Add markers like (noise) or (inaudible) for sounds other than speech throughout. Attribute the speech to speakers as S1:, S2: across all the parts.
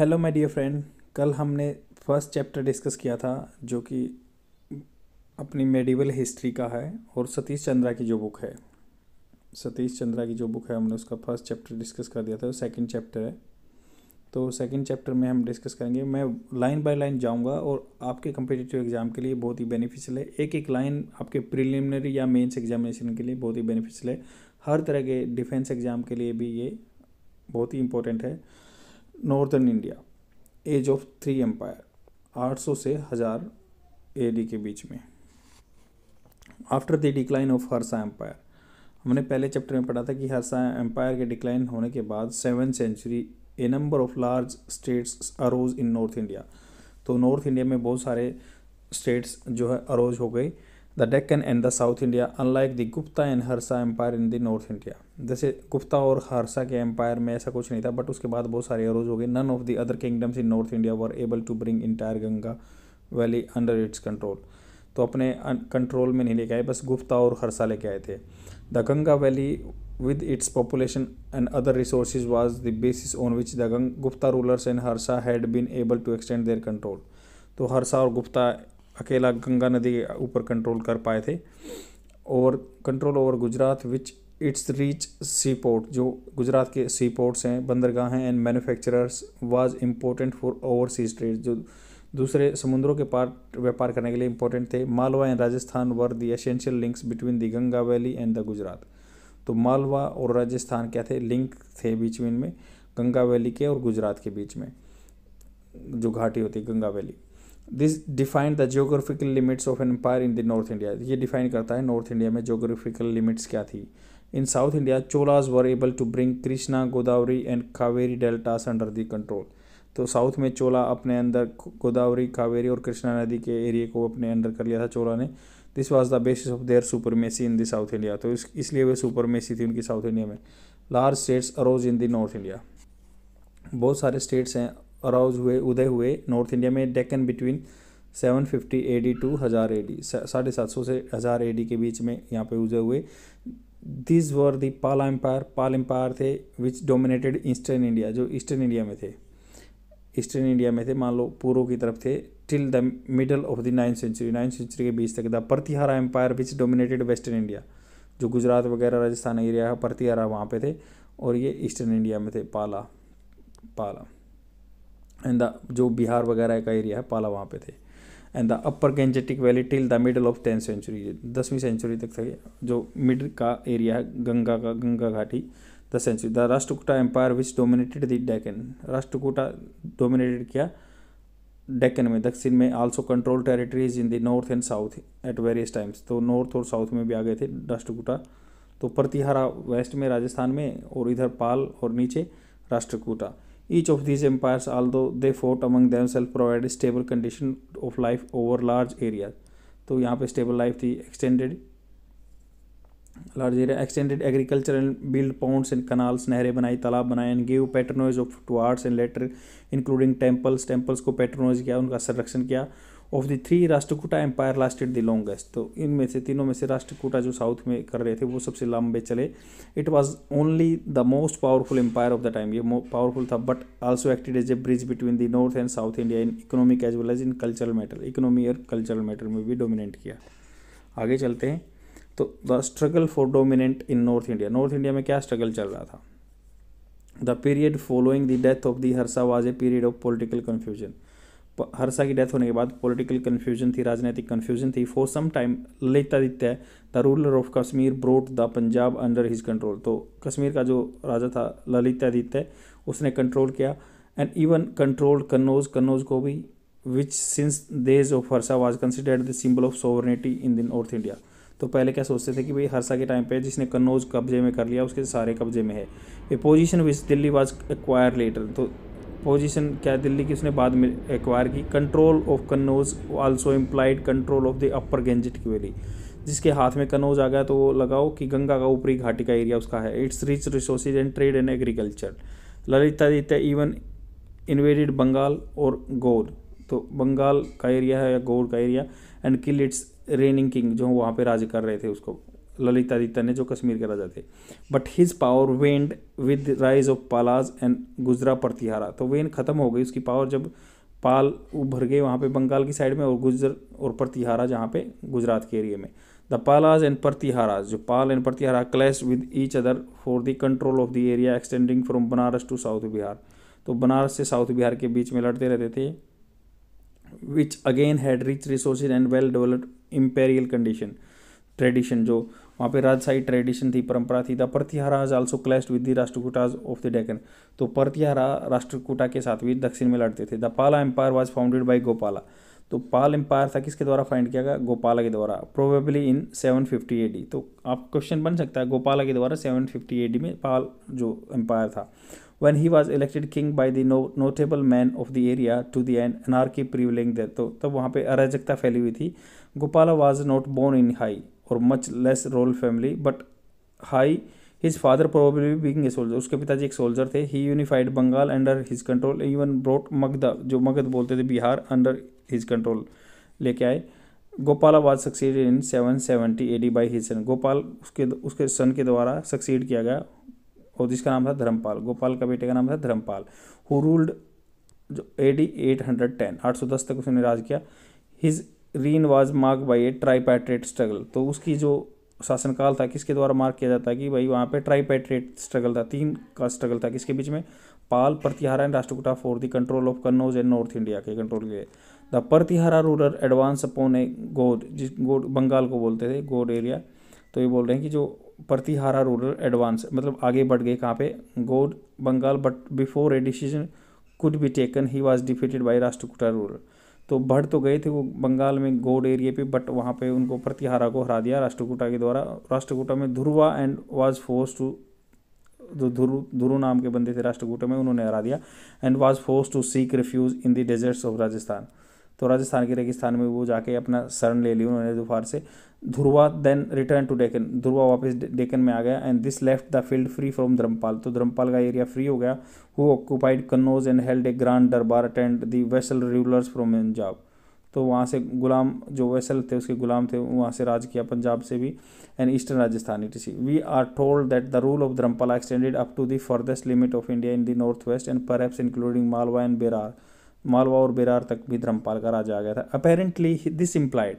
S1: Hello my dear friend कल हमने first chapter discuss किया था जो कि अपनी मेडिवल हिस्ट्री का है और सतीश चंद्रा की जो बुक है सतीश चंद्रा की जो बुक है हमने उसका फर्स्ट चैप्टर डिस्कस कर दिया था सेकंड चैप्टर है तो सेकंड चैप्टर में हम डिस्कस करेंगे मैं लाइन बाय लाइन जाऊंगा और आपके कम्पिटेटिव एग्ज़ाम के लिए बहुत ही बेनिफिशियल है एक एक लाइन आपके प्रिलिमिनरी या मेंस एग्जामिनेशन के लिए बहुत ही बेनिफिशियल है हर तरह के डिफेंस एग्ज़ाम के लिए भी ये बहुत ही इंपॉर्टेंट है northern India age of three empire 800 से हज़ार ए के बीच में after the decline of Harsha empire हमने पहले चैप्टर में पढ़ा था कि हरसा एम्पायर के डिक्लाइन होने के बाद seven century a number of large states arose in north India तो नॉर्थ इंडिया में बहुत सारे स्टेट्स जो है अरोज हो गए the Deccan and the south India unlike the Gupta and Harsa empire in the north India जैसे गुप्ता और हरसा के एम्पायर में ऐसा कुछ नहीं था बट उसके बाद बहुत सारे अरोज हो गए none of the other kingdoms in north India were able to bring entire Ganga valley under its control तो अपने कंट्रोल में नहीं लेके आए बस गुप्ता और हर्षा लेके आए थे the Ganga valley with its population and other resource was the basis on which the गंग Gupta rulers and Harsha had been able to extend their control तो हरसा और गुप्ता अकेला गंगा नदी ऊपर कंट्रोल कर पाए थे और control over Gujarat which its rich sea port जो गुजरात के सी पोर्ट्स हैं बंदरगाहें and manufacturers was important for overseas trade जो दूसरे समुद्रों के पार व्यापार करने के लिए इम्पोर्टेंट थे Malwa and Rajasthan were the essential links between the Ganga valley and the Gujarat तो मालवा और राजस्थान क्या थे लिंक थे बीच में गंगा वैली के और गुजरात के बीच में जो घाटी होती Ganga valley this define the geographical limits of an empire in the north India ये डिफाइन करता है नॉर्थ इंडिया में जोग्राफिकल लिमिट्स क्या थी in south India Cholas were able to bring Krishna Godavari and Kaveri deltas under the control तो साउथ में चोला अपने अंदर गोदावरी कावेरी और कृष्णा नदी के एरिए को अपने अंडर कर लिया था चोला ने this was the basis of their supremacy in the south India तो इस इसलिए वे सुपरमेसी थी उनकी साउथ इंडिया में large states arose in the north India बहुत सारे स्टेट्स हैं अराउज हुए उदय हुए नॉर्थ इंडिया में Deccan between 750 fifty A D two हज़ार ए डी साढ़े सात सौ से हज़ार ए डी के बीच में यहाँ पे उदय हुए this were the Pala empire Pala empire थे विच डोमिनेटेड ईस्टर्न इंडिया जो ईस्टर्न इंडिया में थे ईस्टर्न इंडिया में थे मान लो पूर्व की तरफ थे till the middle of the ninth century ninth century के बीच तक the Pratihara empire which dominated western India जो गुजरात वगैरह राजस्थान एरिया है प्रतिहारा वहाँ पे थे और ये ईस्टर्न इंडिया में थे पाला पाला एंड द जो बिहार वगैरह का एरिया है पाला वहाँ पे थे and the upper Gangetic valley till the middle of tenth century दसवीं सेंचुरी तक थे जो मिड का एरिया है गंगा का गंगा घाटी the century the Rashtrakuta empire which dominated the Deccan Rashtrakuta dominated किया डेकन में दक्षिण में also control territories in the north and south at various times तो नॉर्थ और साउथ में भी आ गए थे राष्ट्रकूटा तो प्रतिहारा वेस्ट में राजस्थान में और इधर पाल और नीचे Rashtrakuta Each of these empires, although they fought among themselves, provided stable condition of life over large areas. तो यहाँ पे स्टेबल लाइफ थी extended large area extended agriculture and build ponds and canals नहरें बनाई तालाब बनाए and give patronage of to arts and letter including temples temples को patronise किया उनका संरक्षण किया of the three Rashtrakuta empire lasted the longest तो इनमें से तीनों में से राष्ट्रकूटा जो साउथ में कर रहे थे वो सबसे लंबे चले it was only the most powerful empire of the time ये पावरफुल था but also acted as a bridge between the north and south India in economic as well as in cultural matter economy और cultural matter में भी dominate किया आगे चलते हैं तो the struggle for dominant in north India north India में क्या स्ट्रगल चल रहा था the period following the death of the Harsha was a period of political confusion Harsha की डेथ होने के बाद पॉलिटिकल कन्फ्यूजन थी राजनीतिक कन्फ्यूजन थी for some time Lalitaditya the ruler of Kashmir brought the Punjab under his control तो कश्मीर का जो राजा था ललितादित्य उसने कंट्रोल किया and even control Kannauj Kannauj को भी which since days of Harsha was considered the symbol of sovereignty in the north India तो पहले क्या सोचते थे कि भाई हरसा के टाइम पे जिसने कन्नौज कब्जे में कर लिया उसके सारे कब्जे में है a position which Delhi was acquire later तो पोजीशन क्या दिल्ली की उसने बाद में एक्वायर की control of Kannauj also implied control of the upper Gangetic valley जिसके हाथ में कन्नौज आ गया तो वो लगाओ कि गंगा का ऊपरी घाटी का एरिया उसका है its rich resources and trade and agriculture Lalitaditya even invaded Bengal और गौर तो बंगाल का एरिया है या गौर का area and kill its reigning king जो वहाँ पे राज्य कर रहे थे उसको ललितादित्य ने जो कश्मीर के राजा थे but his power waned with rise of Palas and Gurjara Pratihara तो वेन ख़त्म हो गई उसकी पावर जब पाल उभर गए वहाँ पे बंगाल की साइड में और गुजर और प्रतिहारा जहाँ पे गुजरात के एरिए में द पालाज एंड प्रतिहाराज जो Pala and Pratihara clash with each other for the control of the area extending from Banaras to south Bihar तो बनारस से साउथ बिहार के बीच में लड़ते रहते थे which again had rich resource and well developed imperial condition tradition जो वहाँ पे राजशाही ट्रेडिशन थी परंपरा थी the Pratihara has also clashed with the Rashtrakutas of the Deccan तो परतिहारा राष्ट्रकूटा के साथ भी दक्षिण में लड़ते थे the Pala empire was founded by Gopala तो पाल एम्पायर था किसके द्वारा फाइंड किया गया गोपाला के द्वारा प्रोबेबली इन 750 फिफ्टी तो आप क्वेश्चन बन सकता है गोपाला के द्वारा 750 फिफ्टी में पाल जो एम्पायर था when he was elected king by the notable men of the area to to end anarchy prevailing there तो तब वहाँ पे अराजकता फैली हुई थी Gopala was not born in high or much less royal family but high his father probably being a soldier उसके पिताजी एक सोल्जर थे he unified Bengal under his control even brought Magadh जो मगध बोलते थे बिहार अंडर हिज कंट्रोल लेके आए Gopal was succeeded in seven seventy A D by his son Gopal उसके उसके सन के द्वारा सक्सीड किया गया और जिसका नाम था धर्मपाल गोपाल का बेटे का नाम था धर्मपाल हु रूल्ड जो A D eight hundred ten आठ सौ दस तक उसने राज किया his reign was mark by a tripartite struggle तो उसकी जो शासनकाल था किसके द्वारा मार्क किया जाता है कि भाई वहाँ पे ट्राईपैट्रेट स्ट्रगल था तीन का स्ट्रगल था किसके बीच में Pala Pratihara and Rashtrakuta for the control of Kannauj and north India के कंट्रोल के the Pratihara ruler advance upon a Gaud जिस गोड बंगाल को बोलते थे गोड एरिया तो ये बोल रहे हैं कि जो प्रतिहारा रूरल एडवांस मतलब आगे बढ़ गए कहाँ पे Gaud Bengal but before a decision could be taken he was defeated by Rashtrakuta ruler तो बढ़ तो गए थे वो बंगाल में गोड एरिया पे बट वहाँ पे उनको प्रतिहारा को हरा दिया राष्ट्रकूटा के द्वारा राष्ट्रकूटा में Dhruva and was forced to जो ध्रु ध्रु नाम के बंदे थे राष्ट्रकूटा में उन्होंने हरा दिया and was forced to seek refuge in the deserts of Rajasthan तो राजस्थान के रेगिस्तान में वो जाके अपना शरण ले ली उन्होंने दोपहर से Dhruva then return to Deccan Dhruva वापस डेकन में आ गया and this left the field free from Dharmapal तो धर्मपाल का एरिया फ्री हो गया who occupied Kannauj and held a grand durbar attend the vassal rulers from Punjab तो वहाँ से गुलाम जो वेसल थे उसके गुलाम थे वहाँ से राज किया पंजाब से भी and eastern Rajasthan it see we are told that the rule of Dharmapal extended up to the farthest limit of India in the north west and पर इंक्लूडिंग मालवा एंड बेरार मालवा और बिरार तक भी धर्मपाल का राजा आ गया था अपेरेंटली दिस इम्प्लाइड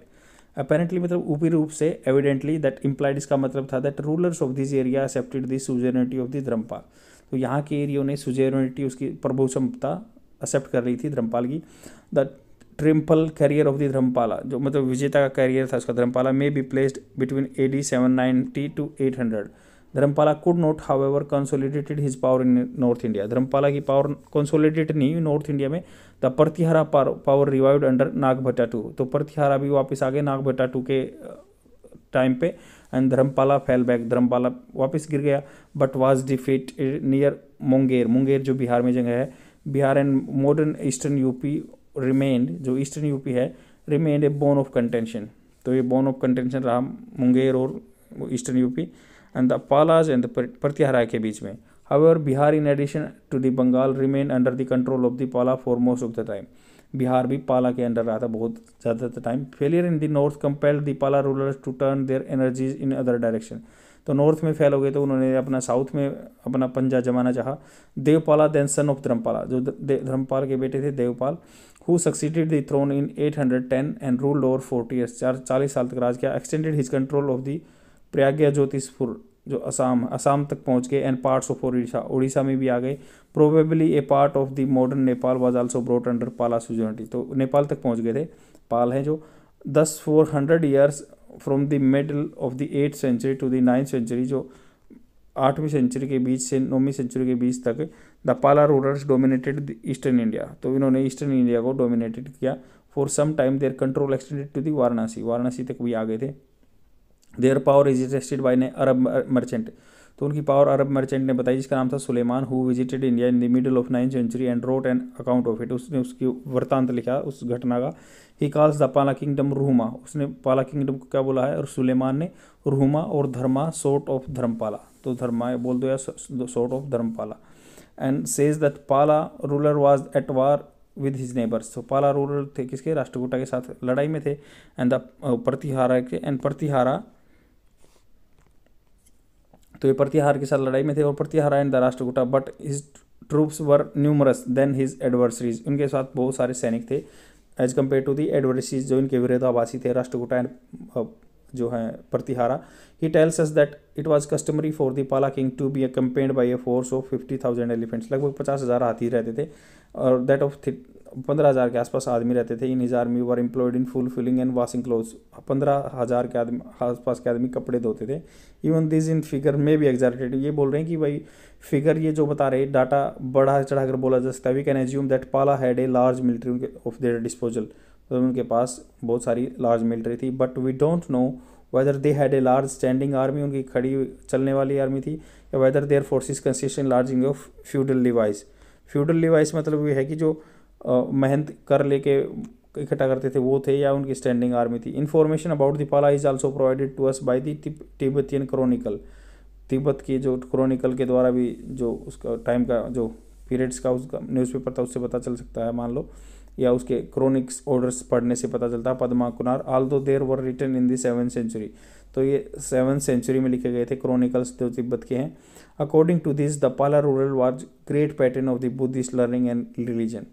S1: अपेरेंटली मतलब ऊपरी रूप से एविडेंटली दैट इम्प्लाइड इसका मतलब था that rulers of this area accepted this suzerainty of the Dharmapal तो यहाँ के एरियो ने सुजेनिटी उसकी प्रभु क्षमता एक्सेप्ट कर रही थी धर्मपाल की the triumphal career of the Dharmapala जो मतलब विजेता का करियर था उसका धर्मपाला में be placed between A D seven ninety two eight hundred Dharmapala could not ever consolidated his power in north India Dharmapala की पावर कंसोलिडेटेड नहीं हुई नॉर्थ इंडिया में the Pratihara power revived under Naga Bhatta two तो प्रतिहारा भी वापस आ गए नाग भट्टा टू के टाइम पे and Dharmapala fell back Dharmapala वापस गिर गया but was defeat near Munger Munger जो बिहार में जगह है Bihar and modern eastern UP remain जो ईस्टर्न यूपी है remain a bone of contention तो ये बोन ऑफ कंटेंशन रहा मुंगेर और eastern UP and the Palas and the Pratyahara के बीच में However, Bihar in addition to the Bengal remain under the control of the पाला for most of the time Bihar भी पाला के अंडर रहा था बहुत ज़्यादा time failure in the north compelled the Pala rulers to turn their energies in other direction तो north में fail हो गए तो उन्होंने अपना साउथ में अपना पंजा जमाना चाहा Devapala then son of Dharmapala जो धर्मपाल के बेटे थे Devapal who succeeded the throne in 810 and ruled over forty years चार चालीस साल तक राज किया extended his control of the Pragjyotishpur जो असम असम तक पहुंच गए and parts of Orissa Orissa में भी आ गए probably a part of the modern Nepal was also brought under Pala suzerainty तो नेपाल तक पहुंच गए थे पाल हैं जो दस four hundred years from the middle of the eight century to the ninth century जो आठवीं सेंचुरी के बीच से नौवीं सेंचुरी के बीच तक the Pala rulers dominated the eastern India तो इन्होंने ईस्टर्न इंडिया को डोमिनेटेड किया for some time their control extended to the Varanasi Varanasi तक भी आ गए थे their power is attested by an Arab merchant तो उनकी पावर अरब मर्चेंट ने बताई जिसका नाम था Suleiman who visited India in the middle of nine century and wrote an account of it उसने उसकी वृतांत लिखा उस घटना का he calls the Pala kingdom Ruhma उसने पाला किंगडम को क्या बोला है और सुलेमान ने रूमा और धर्मा सोर्ट ऑफ धर्मपाला तो धर्मा बोल दो या sort of Dharmapala and says that Pala ruler was at war with his neighbours तो पाला रूलर थे किसके राष्ट्रकूटा के साथ लड़ाई में थे एंड द प्रतिहारा के एंड प्रतिहारा तो ये प्रतिहार के साथ लड़ाई में थे और Pratihara and the Rashtrakuta but his troops were numerous than his adversaries उनके साथ बहुत सारे सैनिक थे as compared to the adversaries जो इनके विरोधाभासी थे राष्ट्रकूटा एंड जो है Pratihara he tells us that it was customary for the Pala king to be accompanied by a force of fifty thousand elephants लगभग पचास हज़ार हाथी रहते थे और दैट ऑफ पंद्रह हज़ार के आसपास आदमी रहते थे in his army were employed in full filling and washing clothes पंद्रह हज़ार के आदमी आसपास के आदमी कपड़े धोते थे इवन दिस इन फिगर में भी एग्जैक्टेड ये बोल रहे हैं कि भाई फिगर ये जो बता रहे डाटा बढ़ा चढ़ाकर बोला जा सकता है we can assume that Pala had a large military of their disposal तो उनके पास बहुत सारी लार्ज मिलिट्री थी but we don't know whether they had a large standing army उनकी खड़ी चलने वाली आर्मी थी या whether their forces consist in large of feudal device feudal device मतलब ये है कि जो मेहनत कर लेके इकट्ठा करते थे वो थे या उनकी स्टैंडिंग आर्मी थी information about the Pala is also provided to us by the Tibetan chronicle Tibet की जो क्रॉनिकल के द्वारा भी जो उसका टाइम का जो पीरियड्स का उसका न्यूज़पेपर था उससे पता चल सकता है मान लो या उसके क्रॉनिक्स ऑर्डर्स पढ़ने से पता चलता है पदमा कुनार although there were written in दैवन सेवन सेंचुरी तो ये सेवन सेंचुरी में लिखे गए थे क्रॉनिकल्स जो तिब्बत के हैं according to this the Pala rulers were great patron of the Buddhist learning and religion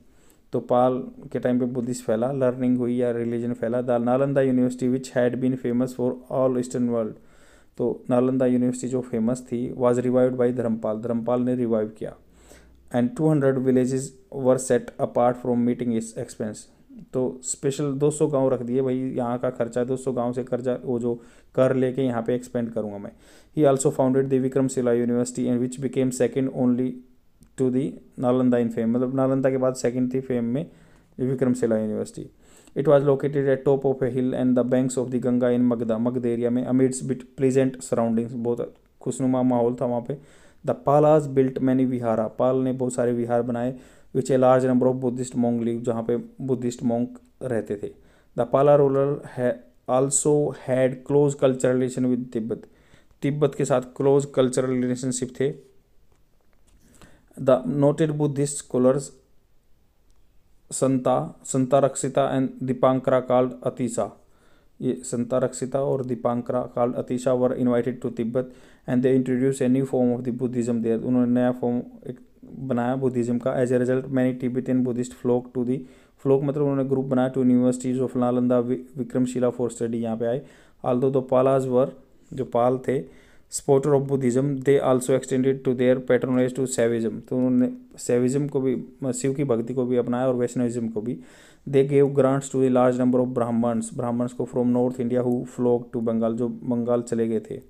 S1: तो पाल के टाइम पे बुद्धिस्ट फैला लर्निंग हुई या रिलीजन फैला the Nalanda university which had been famous for all eastern world तो नालंदा यूनिवर्सिटी जो फेमस थी was revive by Dharmapal Dharmapal ने रिवाइव किया and two hundred villages were set apart from meeting its expense तो स्पेशल 200 गांव रख दिए भाई यहाँ का खर्चा 200 गांव से कर्जा वो जो कर लेके यहाँ पे एक्सपेंड करूँगा मैं he also founded the Vikramashila university and which became second only to the Nalanda in fame मतलब नालंदा के बाद सेकेंड थी फेम में Vikramashila university it was located at top of a hill and the banks of the Ganga in Magada Magadh area में amidst bit pleasant surroundings बहुत खुशनुमा माहौल था वहाँ पे the Palas built many vihara Pal ने बहुत सारे विहार बनाए which a large number of Buddhist monk live जहाँ पे बुद्धिस्ट मोंग रहते थे द पाला रूलर है also had close cultural relation with Tibet Tibet के साथ क्लोज कल्चरल रिलेशनशिप थे the noted Buddhist scholars Santa Santarakshita and Dipankara called Atisha ये संतारक्षिता और Dipankara called Atisha were invited to Tibet and they introduce a new form of the Buddhism there उन्होंने नया फॉर्म एक बनाया बुद्धिज्म का as a result many Tibetan Buddhist flock to the flock मतलब उन्होंने ग्रुप बनाया to universities of Nalanda Vikramashila for study यहाँ पे आए आल दो पालाज वर जो पाल थे supporter of Buddhism they also extended to their patronize to Shaivism तो उन्होंने सेविज्म को भी शिव की भक्ति को भी अपनाया और वैष्णविज्म को भी they gave grants to a large number of Brahmins Brahmins को from north India who flock to Bengal जो बंगाल चले गए थे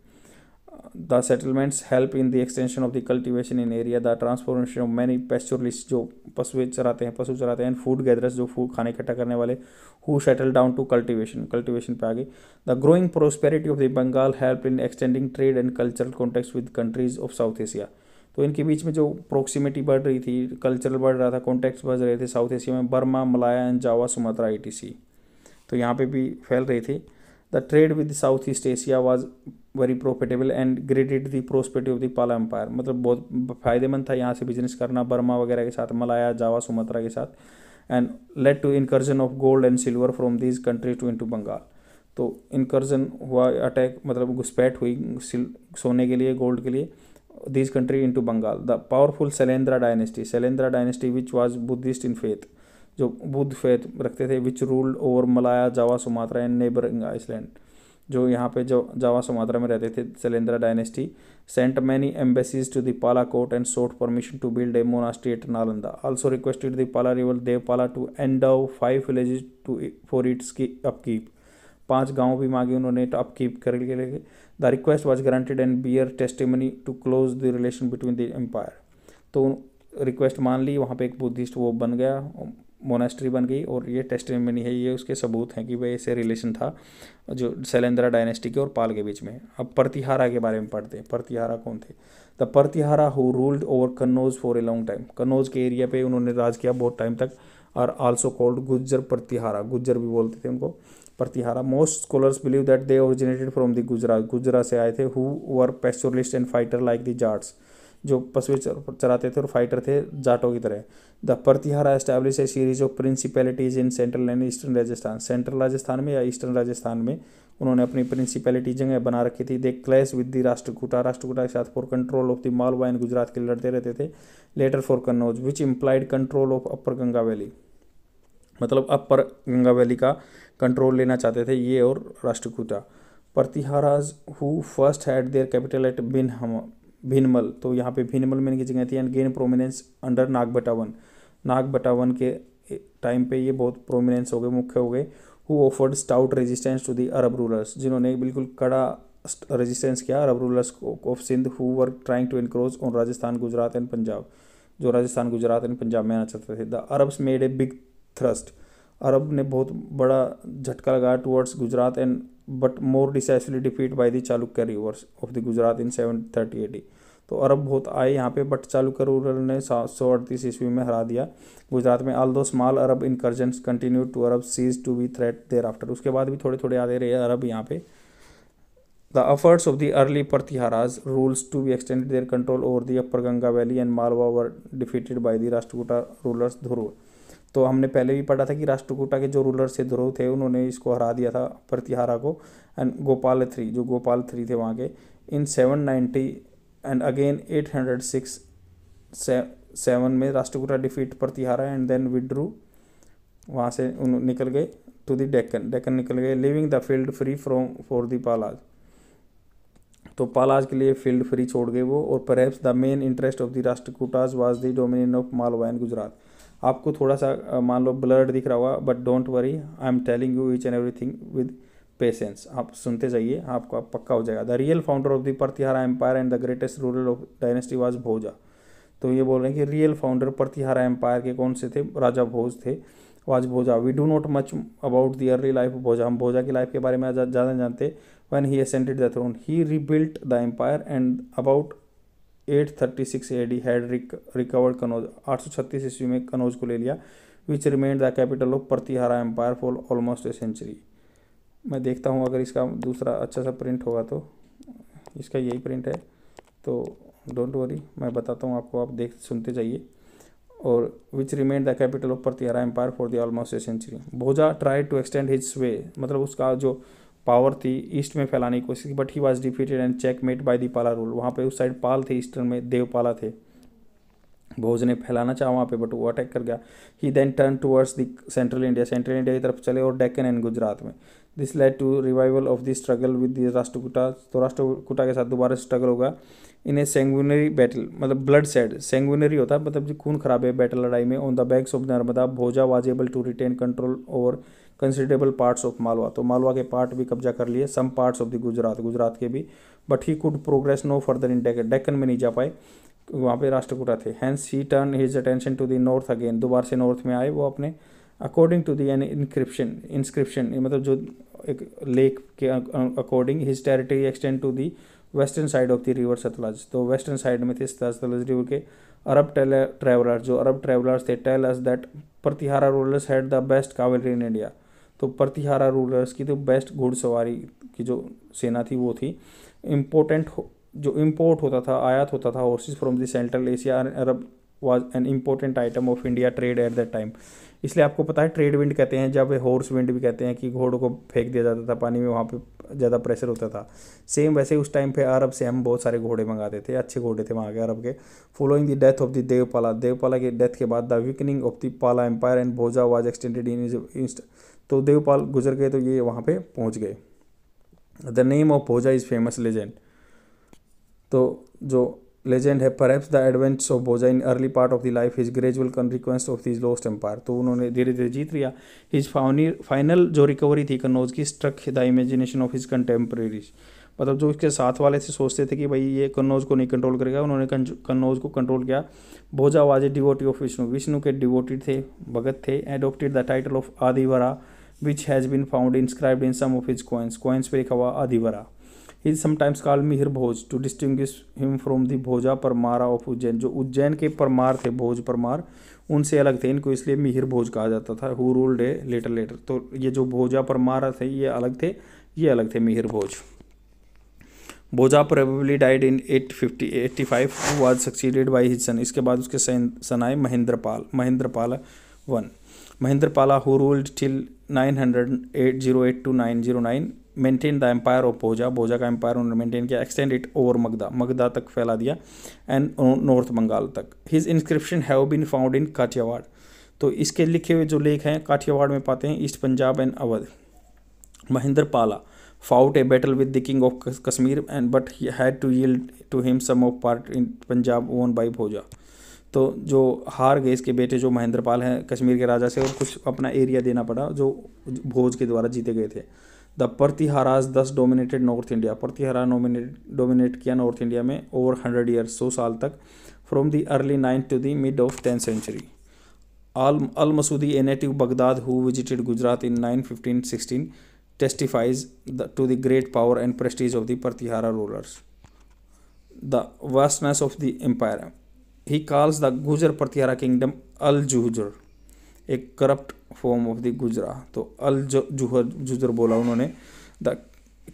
S1: the settlements help in the extension of the cultivation in area the transformation of many pastoralist जो पशु चराते हैं पशु चराते हैं एंड फूड गैदरस जो फूड खाने इकट्ठा करने वाले who settle down to cultivation cultivation पे आगे the growing prosperity of the Bengal help in extending trade and cultural contact with countries of South Asia तो इनके बीच में जो प्रोक्सीमिटी बढ़ रही थी कल्चरल बढ़ रहा था कॉन्टेक्ट बढ़ रहे थे साउथ एशिया में Burma Malaya and Java Sumatra ई तो यहाँ पे भी फैल रही थी the trade with South East Asia was very profitable and greeted the prospective of the Pala empire मतलब बहुत फायदेमंद था यहाँ से बिजनेस करना बर्मा वगैरह के साथ मलाया जावा सुमात्रा के साथ and led to incursion of gold and silver from these countries to into Bengal तो इनकर्जन हुआ अटैक मतलब घुसपैठ हुई सोने के लिए गोल्ड के लिए this country into Bengal the powerful Sailendra dynasty Sailendra dynasty which was Buddhist in faith जो बुद्ध फेथ रखते थे which ruled over Malaya Java Sumatra and neighbouring island जो यहाँ पे जो जावा सुमात्रा में रहते थे Shailendra dynasty sent many embassies to Pala court and sought permission to build a monastery at Nalanda also requested Pala ruler Devapala to and five village to for its की upkeep पांच गांव भी मांगे उन्होंने तो अपकीप करके लिए the request was granted and bear testimony to close the relation between the empire तो रिक्वेस्ट मान ली वहाँ पे एक बुद्धिस्ट वो बन गया मोनास्ट्री बन गई और ये में बनी है ये उसके सबूत हैं कि वह ऐसे रिलेशन था जो सैलेंद्रा डायनेस्टी के और पाल के बीच में अब प्रतिहारा के बारे में पढ़ते हैं प्रतिहारा कौन थे the Pratihara who ruled over Kannauj for a long time Kannauj के एरिया पे उन्होंने राज किया बहुत टाइम तक और आल्सो कॉल्ड गुज्जर प्रतिहारा गुज्जर भी बोलते थे उनको Pratihara most scholars believe that they originated from the Gujara Gujara से आए थे who were pastoralist and fighter like the Jats जो पशुएं चराते थे और फाइटर थे जाटों की तरह the Pratihara establish a series of principalities in central and eastern Rajasthan central Rajasthan में या ईस्टर्न राजस्थान में उन्होंने अपनी प्रिंसिपैलिटी जगह बना रखी थी they clash with the Rashtrakuta Rashtrakuta के साथ for control of the Malwa and Gujarat के लड़ते रहते थे later for Kannauj which implied control of upper Ganga valley मतलब अपर गंगा वैली का कंट्रोल लेना चाहते थे ये और Rashtrakuta Pratiharas who first had their capital at बिन भिनमल तो यहाँ पे भिनमल में इनकी जगह थी and gain prominence under Naga Bhatavan Naga बटावन के टाइम पे ये बहुत प्रोमिनेंस हो गए मुख्य हो गए who offered stout resistance to the Arab rulers जिन्होंने बिल्कुल कड़ा रेजिस्टेंस किया Arab rulers of Sindh who were trying to encroach on Rajasthan Gujarat and Punjab जो राजस्थान गुजरात एंड पंजाब में आना चाहते थे the Arabs made a big thrust अरब ने बहुत बड़ा झटका लगाया towards Gujarat and but more decisively defeat defeat by Chalukya rivers of the Gujarat in seven thirty eighty तो अरब बहुत आए यहाँ पे बट चालुक्य रूरल ने सात सौ अड़तीस ईस्वी में हरा दिया गुजरात में although small Arab insurgents continue to Arab cease to be threat there after उसके बाद भी थोड़े थोड़े आते रहे अरब यहाँ पे the efforts of the early Pratiharas rules to be extended their control over the upper Ganga valley and Malwa were defeated by the Rashtrakuta rulers Dhruva तो हमने पहले भी पढ़ा था कि राष्ट्रकूटा के जो रूलर से ध्रुव थे उन्होंने इसको हरा दिया था प्रतिहारा को एंड गोपाल थ्री जो गोपाल थ्री थे वहाँ के in seven ninety and again eight hundred six seven में Rashtrakuta defeat Pratihara and then withdrew वहाँ से उन निकल गए टू द डेक्कन डेक्कन निकल गए leaving the field free from for the Palas तो पालाज के लिए फील्ड फ्री छोड़ गए वो और perhaps the main interest of the Rashtrakutas was the dominion of Malwa and Gujarat आपको थोड़ा सा मान लो ब्लर्ड दिख रहा होगा but don't worry I am telling you each and everything with patience आप सुनते जाइए आपको पक्का हो जाएगा the real founder of the Pratihara empire and the greatest ruler of dynasty was Bhoja तो ये बोल रहे हैं कि रियल फाउंडर प्रतिहारा एम्पायर के कौन से थे राजा भोज थे was Bhoja we do not much about the early life of Bhoja हम भोजा की लाइफ के बारे में ज़्यादा जानते when he ascended the throne he rebuilt the empire and about eight thirty six A D had recovered Kannauj आठ सौ छत्तीस ईस्वी में कनौज को ले लिया which remained the capital of Pratihara empire for almost a century मैं देखता हूँ अगर इसका दूसरा अच्छा सा प्रिंट होगा तो इसका यही प्रिंट है तो डोंट वरी मैं बताता हूँ आपको आप देख सुनते जाइए और which remained the capital of Pratihara empire for the almost a century Bhoja try to extend his way मतलब उसका जो पावर थी ईस्ट में फैलाने की कोशिश की but he was defeated and check made by the Pala rule वहाँ पे उस साइड पाल थे ईस्टर्न में देवपाला थे भोज ने फैलाना चाहा वहाँ पे बट वो अटैक कर गया he then turn towards the central India central India की तरफ चले और डेक्कन एंड गुजरात में this led to revival of the struggle with the Rashtrakuta तो राष्ट्रकुटा के साथ दोबारा स्ट्रगल होगा इन ए सेंगुनरी बैटल मतलब ब्लड सेड सेंगुनरी होता है मतलब जो खून खराब है बैटल लड़ाई में on the banks of Narmada Bhoja was able to retain control over considerable parts of Malwa तो मालवा के पार्ट भी कब्जा कर लिए some parts of the Gujarat Gujarat के भी but he could progress no further in Deccan Deccan में नहीं जा पाए वहाँ पे राष्ट्रकूटा थे hence he turn his attention to the north again दोबारा से नॉर्थ में आए वो अपने according to the an inscription inscription मतलब जो एक लेक के according his territory extend to the western side of the river Sutlej तो वेस्टर्न साइड में थे सतलज रिवर के अरब ट्रेवलर जो अरब ट्रेवलर्स थे tell us that Pratihara rulers had the best cavalry in India तो प्रतिहारा रूलर्स की तो बेस्ट घुड़सवारी की जो सेना थी वो थी इम्पोर्टेंट जो इम्पोर्ट होता था आयात होता था horses from the central Asia Arab was an important item of India trade at that time इसलिए आपको पता है ट्रेड विंड कहते हैं जब हॉर्स विंड भी कहते हैं कि घोड़ों को फेंक दिया जाता था पानी में वहाँ पे ज़्यादा प्रेशर होता था सेम वैसे उस टाइम पे अरब से हम बहुत सारे घोड़े मंगाते थे अच्छे घोड़े थे वहाँ के अरब के following the death of the Devapala Devapala के डेथ के बाद the weakening of the Pala empire and Bhoja was extended in तो देवपाल गुजर गए तो ये वहाँ पे पहुँच गए the name of Bhoja is famous legend तो जो लेजेंड है पर the adventures of Bhoja in early part of the life his gradual कन्रिक्वेंस ऑफ दिज लोस्ट एम्पायर तो उन्होंने धीरे धीरे जीत लिया हिज फाइनल जो रिकवरी थी कन्नौज की struck the imagination of his contemporaries मतलब जो उसके साथ वाले से सोचते थे कि भाई ये कन्नौज को नहीं कंट्रोल करेगा उन्होंने कन्नौज को कंट्रोल किया Bhoja was a devotee of Vishnu Vishnu के डिवोटेड थे भगत थे adopted the title of Adivaraha which has been found inscribed in some of his coins. Coins पर लिखा हुआ Adivaraha he sometimes call Mihir Bhoj to distinguish him from the Bhoja Paramara of Ujjain जो उज्जैन के परमार थे भोज परमार उनसे अलग थे इनको इसलिए मिहिर भोज कहा जाता था who rule a later later तो ये जो भोजा परमार थे ये अलग थे ये अलग थे Mihir Bhoj Bhoja probably died in eight fifty eighty five was succeeded by his son इसके बाद उसके सनाए आए Mahendrapal Mahendrapal one Mahindrapala, who ruled till 900-808-909, maintained the empire of Bhoja. Bhoja ka empire unhone maintain kiya, extend it over Magda. Magda tak फैला diya and North Bengal tak. His inscription have been found in Kathiawad. तो इसके लिखे हुए जो लेख हैं काठियावाड़ में पाते हैं east Punjab and Awadh Mahendra Pala fought a battle with the king of Kashmir and but he had to yield to him some of part in Punjab won by Bhoja. तो जो हार गए इसके बेटे जो महेंद्रपाल हैं कश्मीर के राजा से और कुछ अपना एरिया देना पड़ा जो भोज के द्वारा जीते गए थे the Pratiharas thus dominated north India Pratihara nominate dominate किया नॉर्थ इंडिया में ओवर हंड्रेड ईयर्स सौ साल तक from the early ninth to the mid of tenth century al al Masudi a native Baghdad who visited Gujarat in nine fifteen sixteen testifies the to the great power and prestige of the Partihara rulers. The vastness of the he calls the Gujar Pratyara kingdom Al Juhur, a corrupt form of the Gujra. तो Al Juhur Juhur बोला उन्होंने the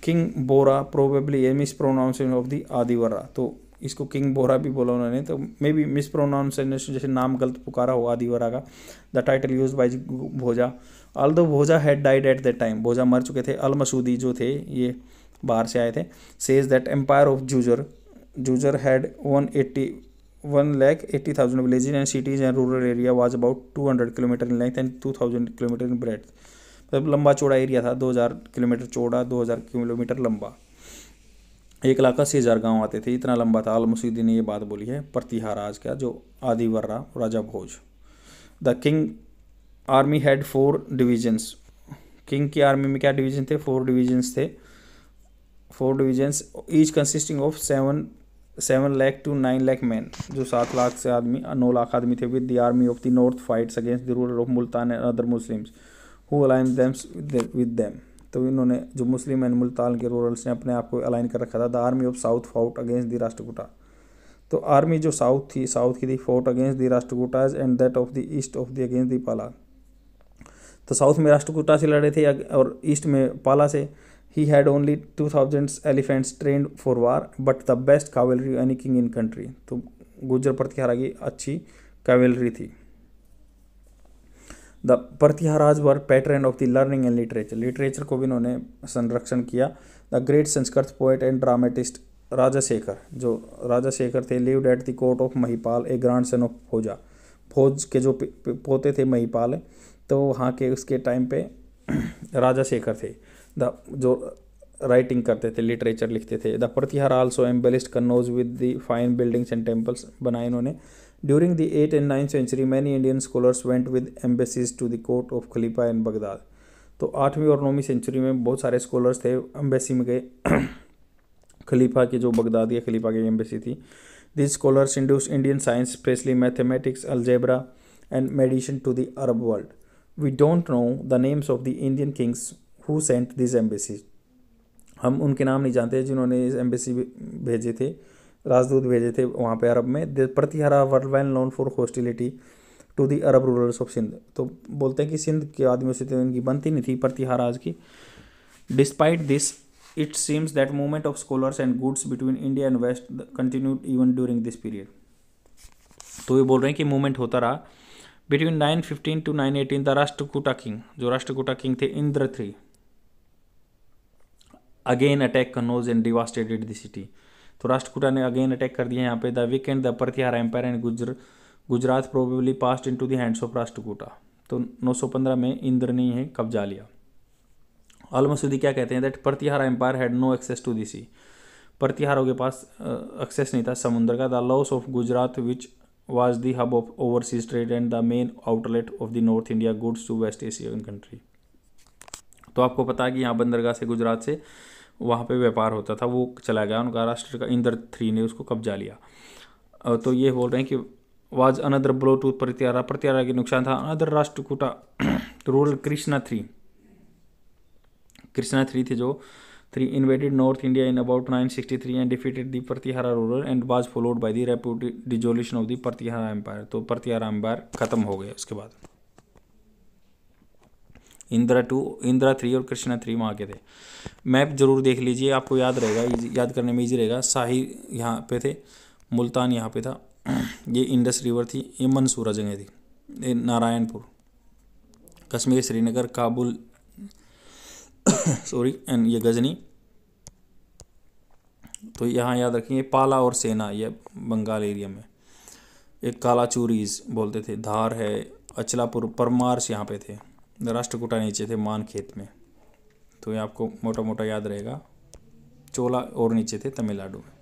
S1: King Bora probably a mispronunciation of the Adivara. तो इसको king बोरा भी बोला उन्होंने तो may be miss प्रोनाउंसेशन जैसे नाम गलत पुकारा हो आदिवरा का द टाइटल यूज बाई भोजा although Bhoja had died at that time Bhoja मर चुके थे अल मसूदी जो थे ये बाहर से आए थे says that empire of Juzr Juzr had one eighty one lakh eighty thousand village and cities and rural area was about two hundred kilometre in length and two thousand kilometre in breadth मतलब लंबा चौड़ा area था दो हज़ार kilometre चौड़ा दो हज़ार kilometre लंबा एक लाख अस्सी हज़ार गाँव आते थे इतना लंबा था अलमुसीदी ने यह बात बोली है आज का जो Adivaraha Raja Bhoj the king army had four divisions king की आर्मी में क्या डिवीजन थे फोर डिवीजन्स थे four divisions each consisting of seven seven lakh to nine lakh man जो सात लाख से आदमी नौ लाख आदमी थे with the army of the north fights against the ruler of Multan and other Muslims who align themselves with them तो इन्होंने जो मुस्लिम एंड मुल्तान के रूरल्स ने अपने आप को अलाइन कर रखा था the army of south fought against the Rashtrakuta तो आर्मी जो साउथ थी साउथ की थी fought against the Rashtrakutas and that of the east of the against the Pala तो साउथ में राष्ट्रकूटा से लड़े थे और ईस्ट में पाला से He had only 2000 elephants trained for war, but the best cavalry any king in country. तो गुजर प्रतिहारा की अच्छी कैवेलरी थी the Pratiharas were patron of the learning and literature literature को भी इन्होंने संरक्षण किया the great Sanskrit poet and dramatist Raja Shekhar जो राजा शेखर थे lived at the court of Mahipal a grandson of फौजा फौज के जो पोते थे महिपाल तो वहाँ के उसके टाइम पे (clears throat) राजा शेखर थे द जो राइटिंग करते थे लिटरेचर लिखते थे the Pratihara also embellished Kannauj with the fine buildings and temples बनाए इन्होंने during the eight and nine century many Indian scholars went with embassies to the court of खलीफा एंड बगदाद तो आठवीं और नौवीं सेंचुरी में बहुत सारे स्कॉलर्स थे एम्बेसी में गए (coughs) खलीफा के जो बगदाद या खलीफा की एम्बेसी थी this scholars induce Indian science especially mathematics algebra and medicine to the Arab world we don't know the names of the Indian kings who sent this embassy हम उनके नाम नहीं जानते जिन्होंने इस एम्बेसी भेजे थे राजदूत भेजे थे वहाँ पे अरब में Pratihara were well known for hostility to the Arab rulers of Sindh तो बोलते हैं कि सिंध के आदमियों से तो इनकी बनती नहीं थी आज की despite this it seems that movement of scholars and goods between India and west continued even during this period तो ये बोल रहे हैं कि मूवमेंट होता रहा between nine fifteen to nine eighteen the Rashtrakuta king जो राष्ट्रकूटा किंग थे Indra three again attack Kannauj and devastated the city तो राष्ट्रकूटा ने अगेन अटैक कर दिया यहाँ पे the weakened the Pratihara empire and गुजर Gujarat probably passed in to hands of Rashtrakuta तो 915 में इंद्र ने यह कब्जा लिया अलमसूदी क्या कहते हैं that Pratihara empire had no access to the sea प्रतिहारों के पास एक्सेस नहीं था समुद्र का the loss of Gujarat which was the hub of overseas trade and the main outlet of the north India goods to west Asian country तो आपको पता है कि यहाँ बंदरगाह से गुजरात से वहाँ पे व्यापार होता था वो चला गया उनका राष्ट्र का इंद्र थ्री ने उसको कब्जा लिया तो ये बोल रहे हैं कि was another blow to Pratihara Pratihara के नुकसान था another Rashtrakuta (clears throat) ruler Krishna three Krishna three थे जो three invaded north India in about nine sixty three and defeated the Pratihara ruler and was followed by the rapid dissolution of the Pratihara empire तो Pratihara empire खत्म हो गया उसके बाद इंदिरा टू इंदिरा थ्री और कृष्णा थ्री वहाँ के थे मैप ज़रूर देख लीजिए आपको याद रहेगा याद करने में ईजी रहेगा शाही यहाँ पे थे मुल्तान यहाँ पे था ये इंडस रिवर थी ये मनसूरा जगह थी ये नारायणपुर कश्मीर श्रीनगर काबुल सॉरी (coughs) एंड ये गजनी तो यहाँ याद रखेंगे पाला और सेना ये बंगाल एरिया में एक काला चूरीज बोलते थे धार है अचलापुर परमार्स यहाँ पे थे राष्ट्रकूटा नीचे थे मान खेत में तो ये आपको मोटा मोटा याद रहेगा चोला और नीचे थे तमिलनाडु में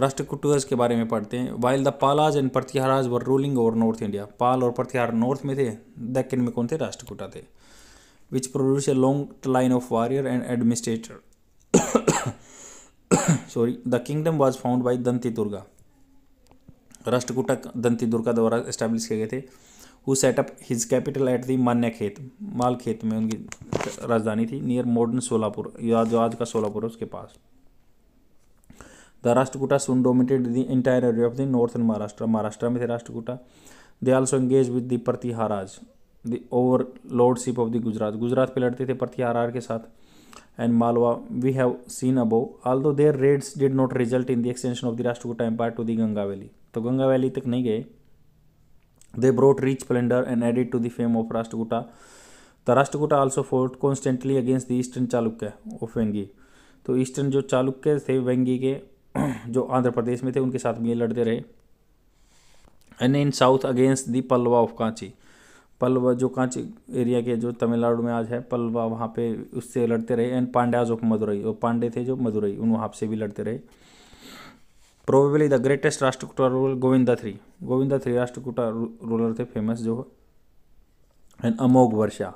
S1: राष्ट्रकूट के बारे में पढ़ते हैं while the Palas and Pratiharas were ruling over north India Pala और प्रतिहार नॉर्थ में थे दक्षिण में कौन थे राष्ट्रकूटा थे which produce a long line of warrior and administrator sorry the kingdom was found by Dantidurga Rashtrakuta Dantidurga द्वारा एस्टैब्लिश किए गए थे who set up his capital at the Manyakheta माल खेत में उनकी राजधानी थी नियर मॉडर्न सोलापुर जो आज का सोलापुर है उसके पास the Rashtrakuta soon dominated the entire area of the north and Maharashtra Maharashtra में थे Rashtrakuta they also engage with the Pratiharas the over lordship of the Gujarat Gujarat पे लड़ते थे प्रतिहारार के साथ and Malwa we have seen above all though their raids did not result in the extension of the Rashtrakuta empire to the Ganga valley तो Ganga valley तक नहीं गए They brought rich plunder and added to the fame of Rashtrakuta. The Rashtrakuta also fought constantly against the eastern Chalukya of Vengi. तो eastern जो चालुक्य थे वेंगी के (clears throat) जो आंध्र प्रदेश में थे उनके साथ भी ये लड़ते रहे and in south against the Pallava of Kanchi Pallava जो कांची एरिया के जो तमिलनाडु में आज है पलवा वहाँ पे उससे लड़ते रहे एंड पांड्याज ऑफ मदुरई और पांडे थे जो मदुरई उन वहाँ से भी लड़ते रहे probably the greatest Rashtrakuta ruler Govinda three Govinda three Rashtrakuta ruler थे फेमस जो and Amoghavarsha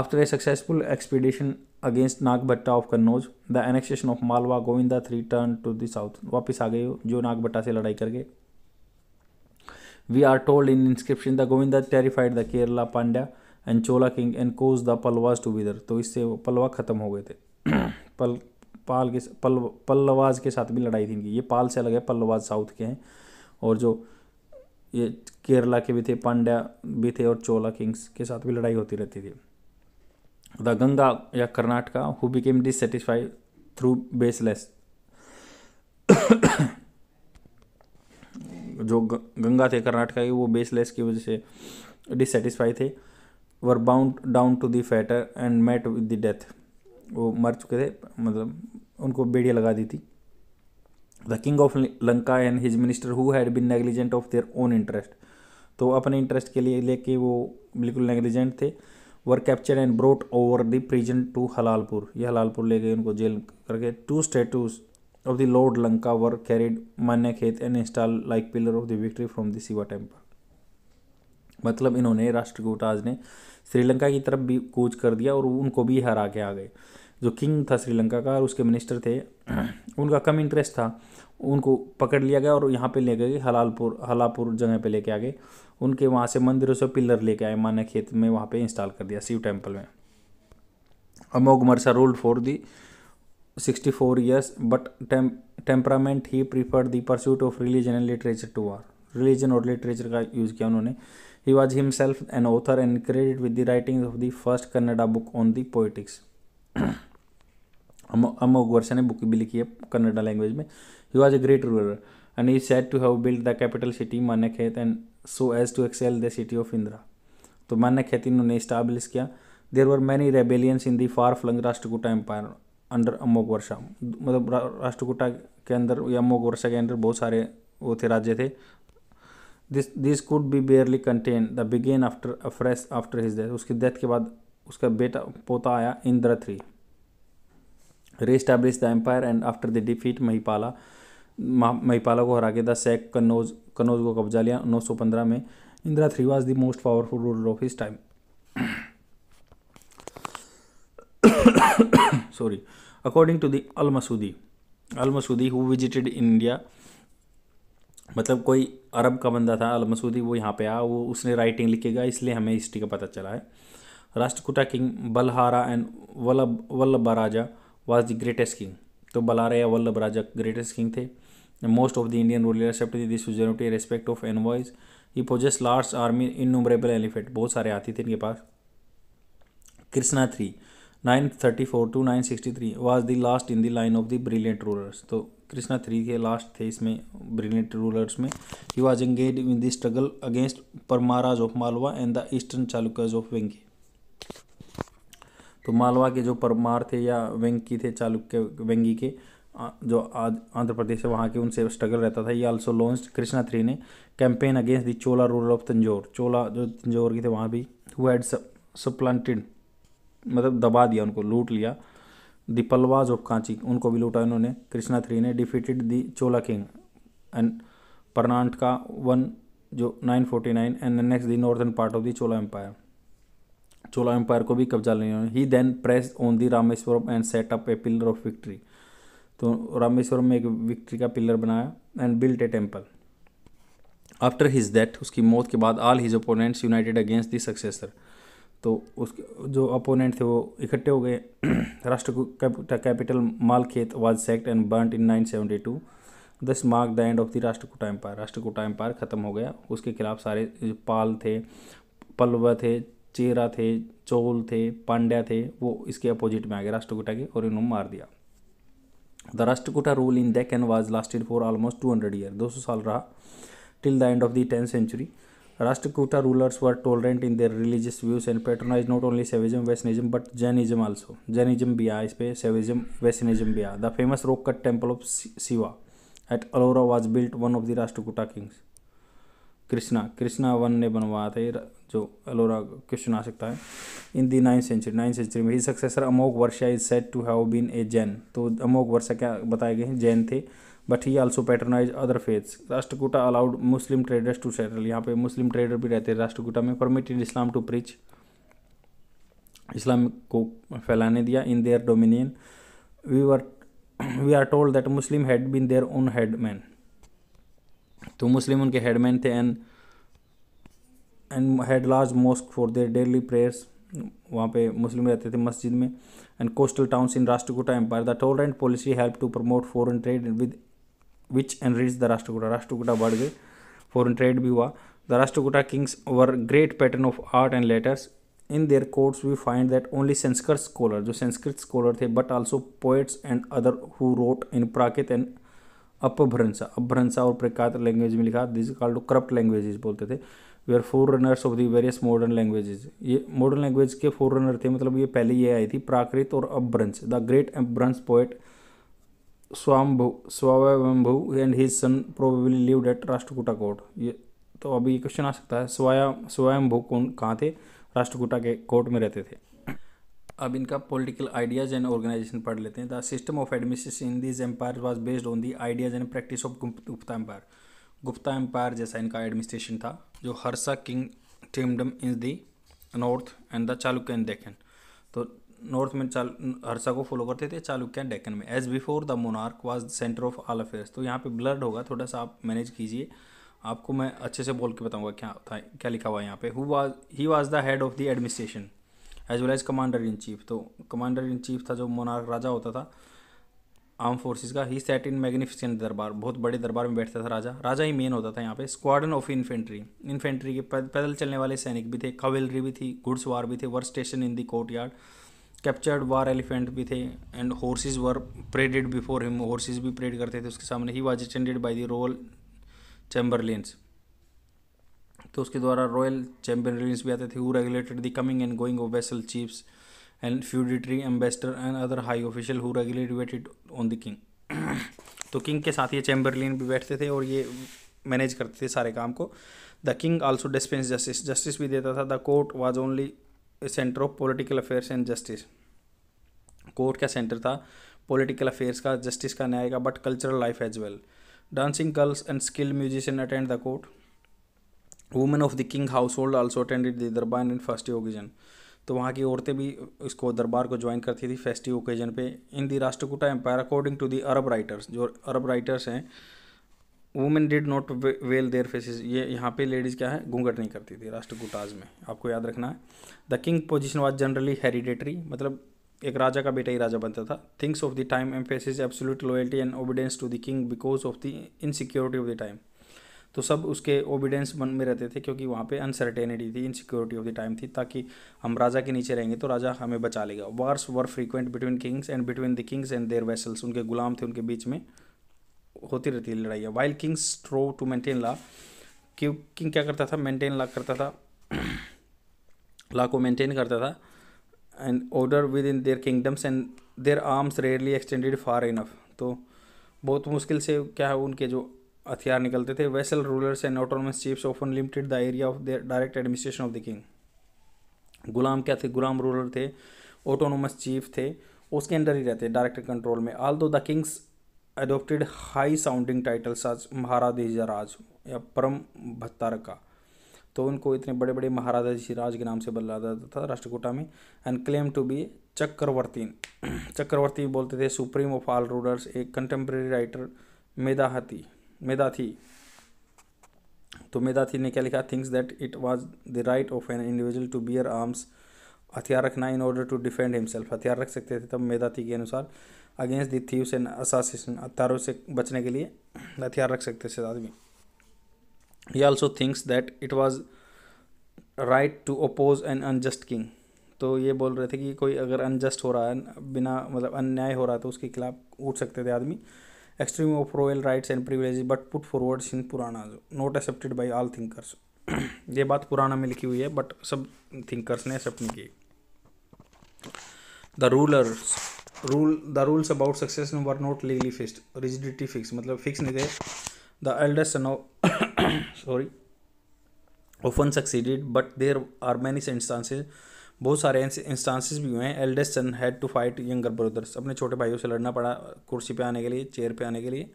S1: after a successful expedition against Nagabhata of Kannauj the annexation of Malwa Govinda three turn to the south वापस आ गए जो नागभट्टा से लड़ाई कर गए we are told in inscription the Govinda terrified the Kerala Pandya and Chola king and caused the Pallavas to wither तो इससे पलवा खत्म हो गए थे पल (clears throat) पाल के पल पल्लवाज के साथ भी लड़ाई थी इनकी ये पाल से अलग है पल्लवाज साउथ के हैं और जो ये केरला के भी थे पांड्या भी थे और चोला किंग्स के साथ भी लड़ाई होती रहती थी द गंगा या Karnataka who became dissatisfied through baseless जो गंगा थे कर्नाटका के वो बेसलेस की वजह से डिससेटिस्फाई थे were bound down to the fetter and met with the death वो मर चुके थे मतलब उनको बेड़िया लगा दी थी the king of Lanka and his minister who had been negligent of their own interest तो अपने इंटरेस्ट के लिए लेके वो बिल्कुल नेग्लिजेंट थे were captured and brought over the prison to Halalpur ये हलालपुर ले गए उनको जेल करके to statues of the lord Lanka were carried Manyakheta and install like pillar of the victory from the Shiva temple मतलब इन्होंने राष्ट्रकूट आज ने श्रीलंका की तरफ भी कूच कर दिया और उनको भी हरा के आ गए जो किंग था श्रीलंका का और उसके मिनिस्टर थे (clears throat) उनका कम इंटरेस्ट था उनको पकड़ लिया गया और यहाँ पे ले गए हलालपुर हलापुर जगह पे लेके आ गए उनके वहाँ से मंदिरों से पिलर लेके आए मान्य खेत में वहाँ पे इंस्टॉल कर दिया शिव टेम्पल में Amoghavarsha rule for the sixty four years but temperament he preferred the pursuit of religion and literature to war religion और लिटरेचर का यूज़ किया उन्होंने He was himself an author and credit with the writings of the first Kannada book on the poetics. Amoghavarsha ने book भी लिखी है Kannada language में he was a great ruler and is said to have build the capital city Manyakheta and so as to excel the city of Indra तो मान्यखेत इन्होंने establish किया there were many rebellions in the far flung Rashtrakuta empire under Amoghavarsha मतलब राष्ट्रकूटा के अंदर या अमोघ वर्षा के अंदर बहुत सारे वो थे राज्य थे this this could be barely contain the began after fresh after his death उसकी डेथ के बाद उसका बेटा पोता आया Indra three reestablish the empire and after the defeat Mahipala Mahipala को हरा के द सैक कन्नौज कन्नौज को कब्जा लिया उन्नीस सौ पंद्रह में Indra three was the most powerful ruler of his time sorry according to the Al Masudi Al Masudi who visited India मतलब कोई अरब का बंदा था अल मसूदी वो यहाँ पे आया वो उसने राइटिंग लिखेगा इसलिए हमें हिस्ट्री का पता चला है Rashtrakuta king Balhara and Vallabha Vallabha raja was the greatest king तो बलारा या वल्लभ राजा ग्रेटेस्ट किंग थे most of the Indian rulership this respect of envoys he possess large army innumerable elephant बहुत सारे हाथी थे इनके पास Krishna three nine thirty four to nine sixty three was the last in the line of the brilliant rulers तो Krishna three के last थे इसमें ब्रिलियंट रूलर्स में he was engage in the struggle against Paramaras of Malwa and the eastern Chalukyas of Vengi तो मालवा के जो परमार थे या वेंकी थे चालुक्य वेंगी के जो आंध्र प्रदेश है वहाँ के उनसे स्ट्रगल रहता था ये आल्सो लॉन्च कृष्णा थ्री ने campaign against the Chola ruler of Tanjore Chola जो तंजोर की थे वहाँ भी हु हैड सप्लांटेड मतलब दबा दिया उनको लूट लिया द ऑफ कांची उनको भी लूटा इन्होंने कृष्णा थ्री ने defeated the Chola king and परनाट का वन जो 949 and next the northern part of the Chola empire Chola empire को भी कब्जा लिया he then press on the Rameswaram and set up a pillar of victory तो रामेश्वरम में एक विक्ट्री का पिलर बनाया and built a temple after his death उसकी मौत के बाद all his opponents united against दी सक्सेसर तो उसके जो अपोनेंट थे वो इकट्ठे हो गए (clears throat) Rashtra capital Malkhed was sacked and burnt in 972 this mark the end of the Rashtrakuta empire Rashtrakuta empire ख़त्म हो गया उसके खिलाफ सारे पाल थे पल्लव थे चेरा थे चोल थे पांड्या थे वो इसके अपोजिट में आ गए राष्ट्रकूटा के और इन्होंने मार दिया the Rashtrakuta rule in and was lasted for almost two hundred year दो सौ साल रहा till the end of the tenth century Rashtrakuta rulers were tolerant in their religious views and patronized not only Savism, Vaishnavism but Jainism also. Jainism bhi आया ispe, Savism, Vaishnavism bhi आया The famous rock cut temple of Shiva at Ellora was built one of the Rashtrakuta kings. Krishna Krishna one ने बनवाया था जो Ellora question आ सकता है in the ninth century ninth century में his successor Amoghavarsha is said to have been a Jain तो Amoghavarsha क्या बताए गए हैं जैन थे but he also patronize other faiths Rashtrakuta allowed Muslim traders to settle यहाँ पे मुस्लिम ट्रेडर भी रहते हैं राष्ट्रकूटा में परमिटेड इस्लाम टू प्रीच इस्लाम को फैलाने दिया in their dominion we were we are told that Muslim had been their own man तो मुस्लिम उनके हेडमैन थे and and had large mosque for their daily prayers वहाँ पे मुस्लिम रहते थे मस्जिद में and coastal towns in Rashtrakuta empire the toll and policy help to promote foreign trade with which enrich the Rashtrakuta Rashtrakuta बढ़ गए फॉरन ट्रेड भी हुआ the Rashtrakuta kings were great patron of art and letters in their courts we find that only Sanskrit scholar जो Sanskrit scholar थे but also poets and other who wrote in Prakrit and Apabhramsha Apabhramsha और Prakrit language में लिखा this called corrupt languages बोलते थे they are forerunners of the various modern language ये modern language के forerunner थे मतलब ये पहले ये आई थी प्राकृत और Apabhramsha the great Apabhramsha poet Swayambhu Swayambhu and his son probably live at Rashtrakuta court ये तो अभी ये क्वेश्चन आ सकता है स्वया स्वयंभू कौन कहाँ थे राष्ट्रकूटा के कोर्ट में रहते थे अब इनका पॉलिटिकल आइडियाज एंड ऑर्गेनाइजेशन पढ़ लेते हैं the system of administration in this empire was based on the ideas and practice of Gupta empire Gupta empire जैसा इनका एडमिनिस्ट्रेशन था जो Harsha king kingdom in the north and the Chalukya in देखें तो नॉर्थ में चाल हर्षा को फॉलो करते थे चालुक्य डेक्कन में as before the monarch was centre of all affairs तो यहाँ पे ब्लर्ड होगा थोड़ा सा आप मैनेज कीजिए आपको मैं अच्छे से बोल के बताऊंगा क्या था क्या लिखा हुआ है यहाँ पे who was he was the head of the administration as well as commander in chief तो कमांडर इन चीफ था जो मोनार्क राजा होता था आर्म फोर्सेज का ही सेट इन मैग्निफिसेंट दरबार बहुत बड़े दरबार में बैठता था राजा राजा ही मेन होता था यहाँ पे स्क्वाडन ऑफ इन्फेंट्री इन्फेंट्री के पैदल चलने वाले सैनिक भी थे कवेलरी भी थी घुड़सवार भी थे work station in the courtyard captured war elephant भी थे and horses were paraded before him horses भी प्रेड करते थे उसके सामने he was attended by the royal chamberlains तो उसके द्वारा रॉयल चैम्बरलेंस भी आते थे who regulated the coming and going of vassal chiefs and feudatory ambassador and other high official who regulated on the king तो किंग के साथ ये चैम्बरलिन भी बैठते थे और ये मैनेज करते थे सारे काम को the king also dispense justice justice भी देता था the court was only centre of political affairs and justice court का सेंटर था पॉलिटिकल अफेयर्स का जस्टिस का न्याय का but cultural life as well dancing girls and skilled musician attend the court women of the king household also attended the durbar in first occasion तो वहाँ की औरतें भी इसको दरबार को ज्वाइन करती थी फेस्टिव ओकेजन पे in the Rashtrakuta empire according to the Arab writers जो अरब राइटर्स हैं women did not veil their faces ये यहाँ पे लेडीज़ क्या है घूंघट नहीं करती थी राष्ट्रकूटाज में आपको याद रखना है the king position was generally hereditary मतलब एक राजा का बेटा ही राजा बनता था things of the time faces absolute loyalty and obedience to the king because of the insecurity of the time तो सब उसके ओबिडेंस मन में रहते थे क्योंकि वहाँ पे अनसर्टेनिटी थी इनसिक्योरिटी ऑफ द टाइम थी ताकि हम राजा के नीचे रहेंगे तो राजा हमें बचा लेगा wars were frequent between kings and between the kings and their vassals उनके गुलाम थे उनके बीच में होती रहती है लड़ाइयाँ while kings strove to maintain law क्यों किंग क्या करता था मेंटेन ला करता था ला को मेंटेन करता था and order within their kingdoms and their arms rarely extended far enough तो बहुत मुश्किल से क्या है उनके जो हथियार निकलते थे vassal rulers and autonomous chiefs often limited the area of their direct administration of the king गुलाम क्या थे गुलाम रूलर थे ऑटोनोमस चीफ थे उसके अंडर ही रहते डायरेक्ट कंट्रोल में although the kings adopted high sounding titles as Maharaja Dhiraj या परम भत्तारका तो उनको इतने बड़े बड़े महाराजा राज के नाम से बदला जाता था राष्ट्रकूटा में and claim to be chakravarti chakravarti बोलते थे सुप्रीम ऑफ ऑल रूलर्स एक कंटेम्प्रेरी राइटर मेधाहती मेधाथी तो मेधाथी ने क्या लिखा thinks that it was the right of an individual to bear arms हथियार रखना in order to defend himself हथियार रख सकते थे तब मेधाथी के अनुसार अगेंस्ट दी थी उसे असासिन हथियारों से बचने के लिए हथियार रख सकते थे आदमी ही also thinks that it was right to oppose an unjust king तो ये बोल रहे थे कि कोई अगर अनजस्ट हो रहा है बिना मतलब अन्याय हो रहा है तो उसके खिलाफ उठ सकते थे आदमी extreme of royal rights and privilege but put forward in Purana not accepted by all thinkers ये बात पुराना में लिखी हुई है बट सब थिंकर्स ने एक्सेप्ट नहीं की the rulers rule the rules about success were not legally fix rigidity fix मतलब फिक्स नहीं थे the eldest son sorry often often but there are many many बहुत सारे इंस्टांसेस भी हुए हैं eldest son had to fight younger brothers अपने छोटे भाइयों से लड़ना पड़ा कुर्सी पे आने के लिए चेयर पे आने के लिए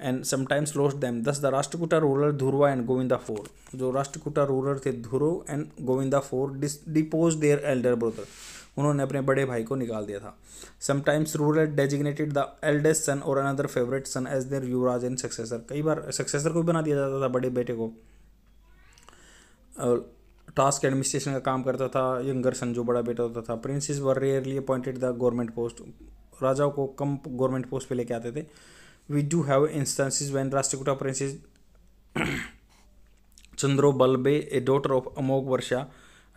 S1: and sometimes lost them thus the Rashtrakuta ruler Dhruva and Govinda four जो राष्ट्रकुटा रूलर थे Dhruva and Govinda four this depose their elder brother उन्होंने अपने बड़े भाई को निकाल दिया था sometimes ruler designated the eldest son और another favourite son as their yuvraj and successor कई बार सक्सेसर को भी बना दिया जाता था बड़े बेटे को टास्क एडमिनिस्ट्रेशन का काम करता था यंगर सन जो बड़ा बेटा होता था princes were rarely appointed the government post राजाओं को कम गवर्नमेंट पोस्ट पे लेके आते थे we do have instances when Rashtrakuta princess Chandrobalabbe a daughter of Amoghavarsha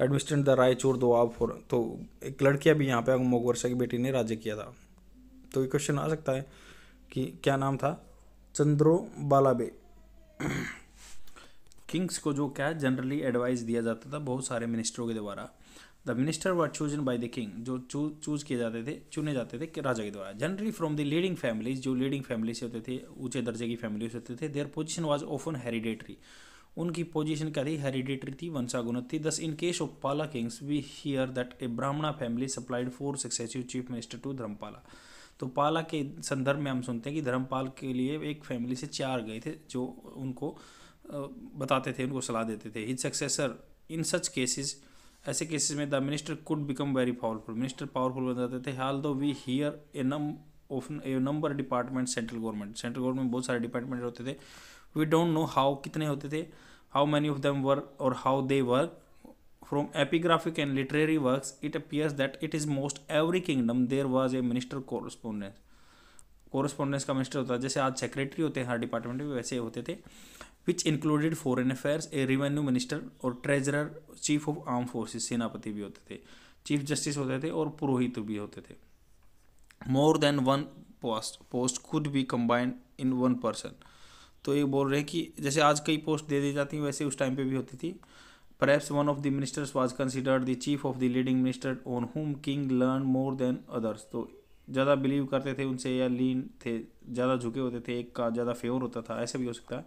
S1: administrant the Raichur आप फोर तो एक लड़कियाँ भी यहाँ पे अगमोग वर्षा की बेटी ने राज्य किया था तो ये क्वेश्चन आ सकता है कि क्या नाम था चंद्रो बालाबे किंग्स (clears throat) को जो क्या जनरली एडवाइस दिया जाता था बहुत सारे मिनिस्टरों के द्वारा the minister were chosen by the king जो चूज चूज किए जाते थे चुने जाते थे राजा के द्वारा generally from the leading families जो लीडिंग फैमिली से होते थे ऊंचे दर्जे की फैमिली से होते थे their position was often hereditary उनकी पोजीशन क्या थी हेरिडिटरी थी वंशागुणत थी thus in case of Pala kings we hear that a Brahmana family supplied four successive chief minister to Dharmapala तो पाला के संदर्भ में हम सुनते हैं कि धर्मपाल के लिए एक फैमिली से चार गए थे जो उनको बताते थे उनको सलाह देते थे his successor in such cases ऐसे केसेस में the minister could become very powerful minister powerful बन जाते थे although we hear a name of a number department central government central government बहुत सारे डिपार्टमेंट होते थे वी डोंट नो हाउ कितने होते थे how many of them were or how they were from epigraphic and literary works it appears that it is most every kingdom there was a minister correspondence correspondence का minister होता है जैसे आज secretary होते हैं हर डिपार्टमेंट में वैसे होते थे which included foreign affairs a revenue minister और treasurer chief of arm forces सेनापति भी होते थे चीफ जस्टिस होते थे और पुरोहित भी होते थे more than one post post खुद भी कंबाइंड इन वन पर्सन तो ये बोल रहे हैं कि जैसे आज कई पोस्ट दे दी जाती हैं वैसे उस टाइम पे भी होती थी perhaps one of the ministers was considered the chief of the leading minister on whom king leaned more than others तो ज़्यादा बिलीव करते थे उनसे या लीन थे ज़्यादा झुके होते थे एक का ज़्यादा फेवर होता था ऐसा भी हो सकता है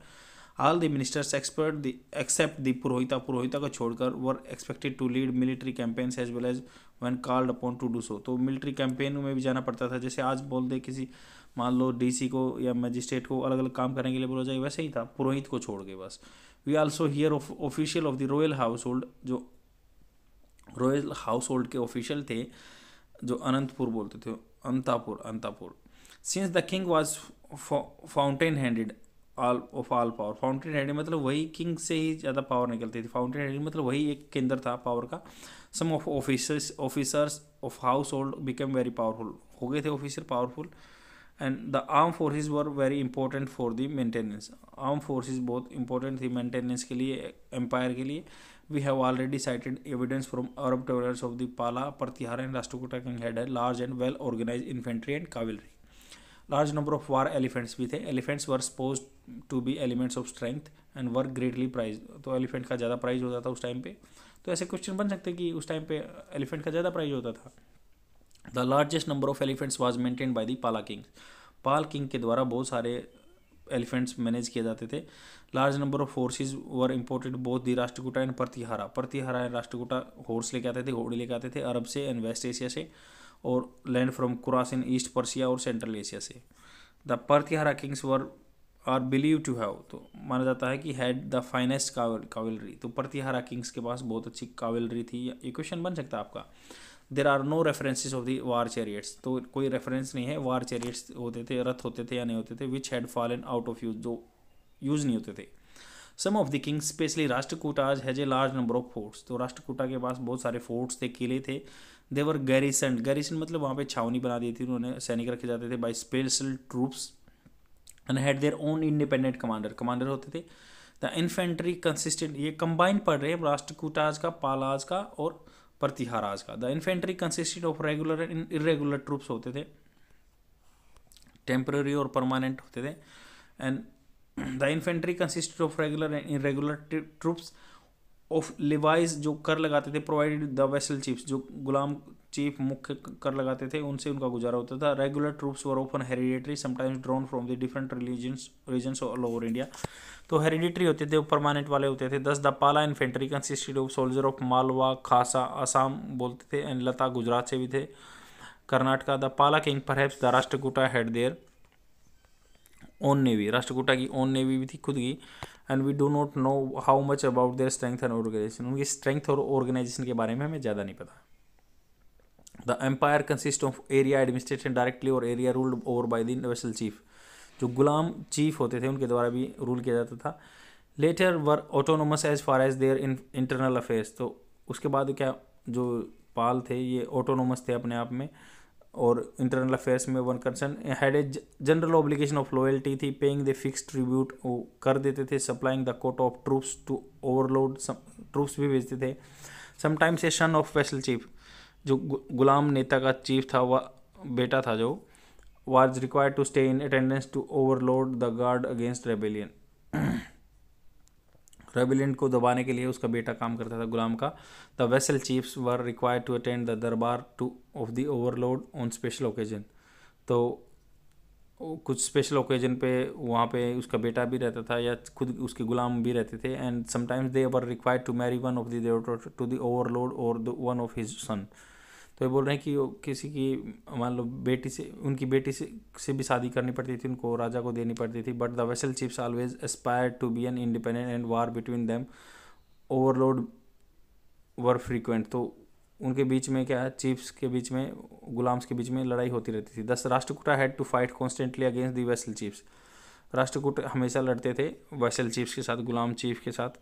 S1: all the ministers expert the except the purohita purohita को छोड़कर were expected to lead military campaigns as well as when called upon to do so तो मिलिट्री कैंपेन में भी जाना पड़ता था जैसे आज बोल दे किसी मान लो डीसी को या मजिस्ट्रेट को अलग अलग काम करने के लिए बोला जाए वैसे ही था पुरोहित को छोड़ के बस we also hear of official of the royal household जो रॉयल हाउस होल्ड के ऑफिशियल थे जो अनंतपुर बोलते थे antahpur antahpur since the king was fountain handed all of all power fountainhead मतलब वही किंग से ही ज़्यादा पावर निकलती थी फाउंटेन हेड मतलब वही एक केंद्र था पावर का some of officers officers of household become very powerful हो गए थे officer powerful and the arm forces were very important for the maintenance arm forces बहुत इंपॉर्टेंट थी मेंटेनेंस के लिए एम्पायर के लिए we have already cited evidence from Arab travellers of the Pala Pratihara and Rashtrakuta king had है large and well organise infantry and cavalry large number of war elephants भी थे elephants were suppose to be elements of strength and were greatly prize तो elephant का ज़्यादा prize होता था उस time पे तो ऐसे क्वेश्चन बन सकते हैं कि उस टाइम पे एलिफेंट का ज़्यादा प्राइज होता था the largest number of elephants was maintain by the Pala king Pal king के द्वारा बहुत सारे एलिफेंट्स मैनेज किए जाते थे large number of horses were imported both the Rashtrakuta and Pratihara Pratihara and Rashtrakuta horse लेके आते थे घोड़े लेके आते थे अरब से एंड वेस्ट एशिया से और land from cross in East Persia और सेंट्रल एशिया से the Pratihara kings were are believe to have तो माना जाता है कि हैड द फाइनेस्ट कावलरी तो पर्तिहारा किंग्स के पास बहुत अच्छी कावलरी थी ये क्वेश्चन बन सकता है आपका there are no references of the war chariots तो कोई रेफरेंस नहीं है वार चैरियट्स होते थे रथ होते थे या नहीं होते थे which had fallen out of use जो यूज़ नहीं होते थे some of the kings specially Rashtrakutas has a large number of forts तो राष्ट्रकूटा के पास बहुत सारे फोर्ट्स थे किले थे देवर गैरिसन गैरिसन मतलब वहाँ पे छावनी बना दी थी उन्होंने सैनिक रखे जाते थे by special troops and had their own independent commander commander होते थे द इन्फेंट्री कंसिस्टेंट ये कंबाइन पढ़ रहे हैं राष्ट्रकूटाज का पालाज का और प्रतिहाराज का the infantry consistent of regular and irregular troops होते थे टेम्प्ररी और परमानेंट होते थे and the infantry consisted of regular and irregular troops of levies जो कर लगाते थे प्रोवाइडेड द वेसल चीफ्स जो गुलाम चीफ मुख्य कर लगाते थे उनसे उनका गुजारा होता था regular troops were often hereditary sometimes drawn from the different religions regions all over India तो हेरिडेटरी होते थे परमानेंट वाले होते थे thus the Pala infantry consisted of soldier of Malwa Khasa Assam बोलते थे एंड लता गुजरात से भी थे कर्नाटका द पाला किंग पर the Rashtrakuta had their own navy Rashtrakuta की ओन नेवी भी थी खुद की and we do not know how much about their strength and organisation उनकी स्ट्रेंथ और ऑर्गेनाइजेशन के बारे में हमें ज़्यादा नहीं पता the empire consist of area administration directly और area ruled over by the vassal chief जो गुलाम चीफ होते थे उनके द्वारा भी रूल किया जाता था latter were autonomous as far as their internal affairs तो उसके बाद क्या जो पाल थे ये ऑटोनोमस थे अपने आप में और इंटरनल अफेयर्स में one concern had a general obligation of loyalty थी पेइंग द फिक्स ट्रिब्यूट कर देते थे supplying the quota of troops to overlord troops भी भेजते थे sometimes a son of vassal chief जो गुलाम नेता का चीफ था वह बेटा था जो was required to stay in attendance to overlord the guard against rebellion rebellion को दबाने के लिए उसका बेटा काम करता था गुलाम का the vassal chiefs were required to attend the durbar to of the overlord on special occasion तो कुछ स्पेशल ओकेजन पे वहाँ पे उसका बेटा भी रहता था या खुद उसके गुलाम भी रहते थे and sometimes they were required to marry one of the to the overlord और वन ऑफ हिज सन तो ये बोल रहे हैं कि किसी की मान लो बेटी से उनकी बेटी से से भी शादी करनी पड़ती थी उनको राजा को देनी पड़ती थी but the vassal chiefs always aspire to be an independent and war between them overlord were frequent तो उनके बीच में क्या है चीफ्स के बीच में गुलाम्स के बीच में लड़ाई होती रहती थी thus Rashtrakuta had to fight constantly against the vassal chiefs Rashtrakuta हमेशा लड़ते थे वैसल चीफ्स के साथ गुलाम चीफ के साथ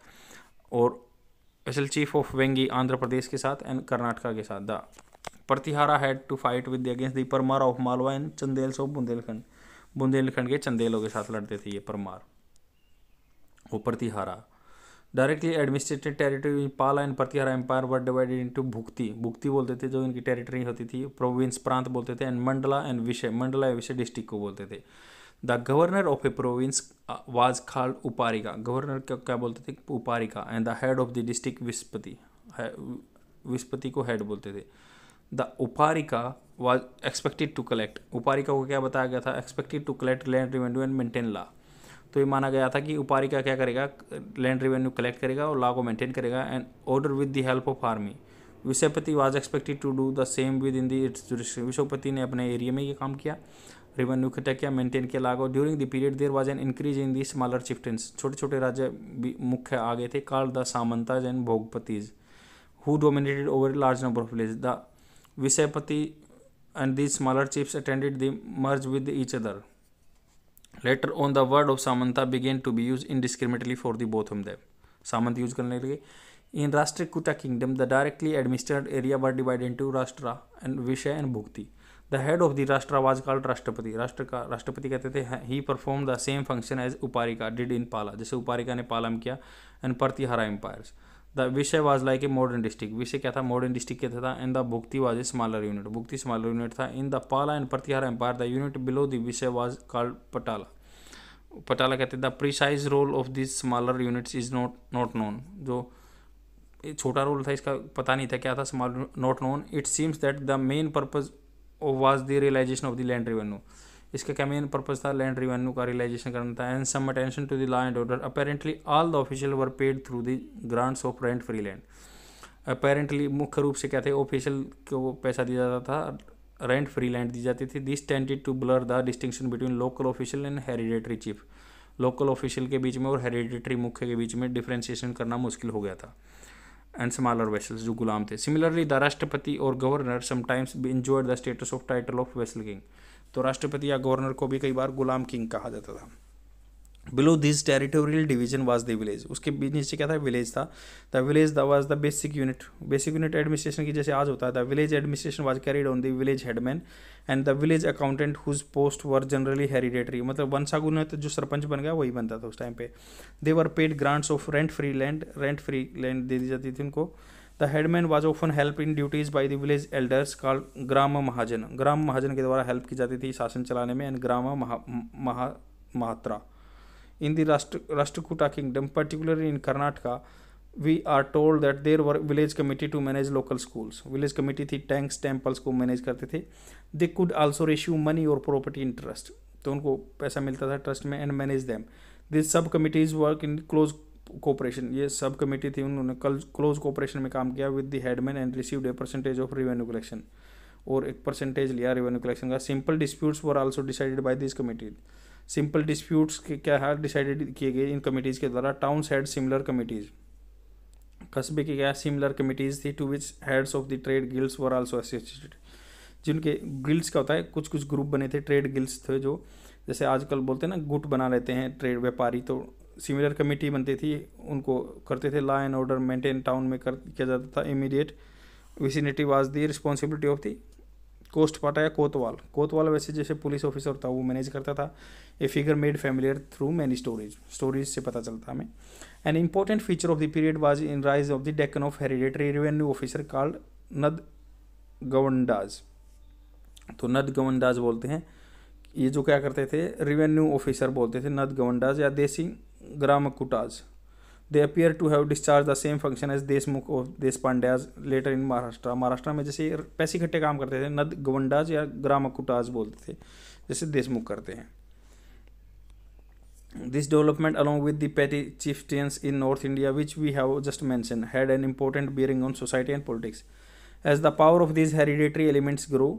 S1: और vassal chief of Vengi Andhra Pradesh के साथ एंड कर्नाटका के साथ the Pratihara had to fight with against the Parmar of Malwa and Chandel of Bundelkhand Bundelkhand के चंदेलों के साथ लड़ते थे ये परमार वो Pratihara directly administrative territory Pala and Pratihara empire were divided into bhukti भुक्ति बोलते थे जो इनकी टेरिटरी होती थी प्रोविंस प्रांत बोलते थे एंड मंडला एंड विषय मंडला विषय डिस्ट्रिक्ट को बोलते थे the governor of a province was खाल उपारिका गवर्नर क्या क्या बोलते थे उपारिका and the head of the district vishapati विस्पति को हेड बोलते थे the uparika was expected to collect उपारिका को क्या बताया गया था expected to collect land revenue and maintain law तो ये माना गया था कि उपारिका क्या करेगा लैंड रिवेन्यू कलेक्ट करेगा और लॉ को मेंटेन करेगा and order with the help of army vishvapati was expected to do the same with in the its ने अपने एरिया में ये काम किया रिवेन्यू इकट्ठा किया मेंटेन किया लागो during the period there was an increase in the smaller chieftains छोटे छोटे राज्य भी मुख्य आ गए थे कार्ड the samantas and bhogpatis who dominated over large number of village the Vishapati and these smaller chiefs attended the merge with each other. Later on the word of samanta began to be use indiscriminately for the both of them सामंत use करने लगे in Rashtrakuta kingdom the directly administrated area were divide into rashtra and vishaya and bhukti the head of the rashtra was called rashtrapati राष्ट्र का राष्ट्रपति कहते थे he perform the same function as uparika did in Pala जैसे उपारिका ने पाला में किया and परतिहारा empires the vishaya was like a modern district विषय क्या था मॉडर्न डिस्ट्रिक्ट क्या था in the bhukti was a smaller unit भुक्ति स्मॉलर यूनिट था in the Pala and Pratihara empire the unit below the vishaya was called patala पटाला कहते the precise role of this smaller units is not not known जो छोटा role था इसका पता नहीं था क्या था small not known it seems that the main purpose was the realisation of the land revenue इसका मेन पर्पज था लैंड रिवेन्यू का रियलाइजेशन करना था and some attention to the law and order apparently all the official were paid through the grants of rent free land apparently मुख्य रूप से क्या थे ऑफिशियल को पैसा दिया जाता था रेंट फ्री लैंड दी जाती थी this tended to blur the distinction between local official and hereditary chief local official के बीच में और हेरिडेटरी मुख्य के बीच में डिफ्रेंसिएशन करना मुश्किल हो गया था एंड स्मॉलर वेसल्स जो गुलाम थे सिमिलरली द राष्ट्रपति और governor sometimes enjoyed the status of title of vassal king तो राष्ट्रपति या गवर्नर को भी कई बार गुलाम किंग कहा जाता था below this territorial division was the village उसके नीचे क्या था विलेज था the village the was the basic unit basic unit administration की जैसे आज होता है the village administration was carried on the village headman and the village accountant whose post were generally hereditary मतलब वंशागुन तो जो सरपंच बन गया वही बनता था उस टाइम पे they were paid grants of rent free land rent free land दे दी जाती थी उनको the headman was often help in duties by the village elders call gram mahajan ग्राम महाजन के द्वारा हेल्प की जाती थी शासन चलाने में एंड ग्राम महा महा महात्रा in the rashtra Rashtrakuta kingdom particularly in Karnataka we are told that there were village committee to manage local schools village committee थी टैंक्स टेम्पल्स को मैनेज करते थे they could also receive money और प्रॉपर्टी इन ट्रस्ट तो उनको पैसा मिलता था ट्रस्ट में and manage them this sub committees work in close cooperation ये सब कमेटी थी उन्होंने कल क्लोज कोऑपरेशन में काम किया with the headman and receive a percentage of revenue collection और एक परसेंटेज लिया रिवेन्यू कलेक्शन का simple disputes were also decided by this committee simple disputes के क्या है डिसाइडेड किए गए इन कमेटीज़ के द्वारा टाउन हैड सिमिलर कमेटीज़ कस्बे की क्या सिमिलर कमेटीज़ थी to which heads of the trade guilds were also associated जिनके गिल्ड्स का होता है कुछ कुछ ग्रुप बने थे ट्रेड गिल्ड्स थे जो जैसे आजकल बोलते हैं ना गुट बना लेते हैं ट्रेड व्यापारी तो सिमिलर कमेटी बनती थी उनको करते थे law and order maintain town में कर किया जाता था immediate vicinity was the responsibility of the koshtapala या कोतवाल कोतवाल वैसे जैसे पुलिस ऑफिसर था वो मैनेज करता था a figure made familiar through many stories stories से पता चलता हमें an important feature of the period was in rise of the Deccan of hereditary revenue officer called nad gavundas तो नद गवंडाज बोलते हैं ये जो क्या करते थे रिवेन्यू ऑफिसर बोलते थे नद गवंडाज या देसिंग kutas They appear to have discharged the same function as Deshmukh or Deshpandeyas later in Maharashtra. Maharashtra में जैसे पैसे इकट्ठे काम करते थे नद गवंडाज या ग्रामकुटाज बोलते थे जैसे देशमुख करते हैं This development, along with the petty chieftains in North India, which we have just mentioned, had an important bearing on society and politics. As the power of these hereditary elements grew,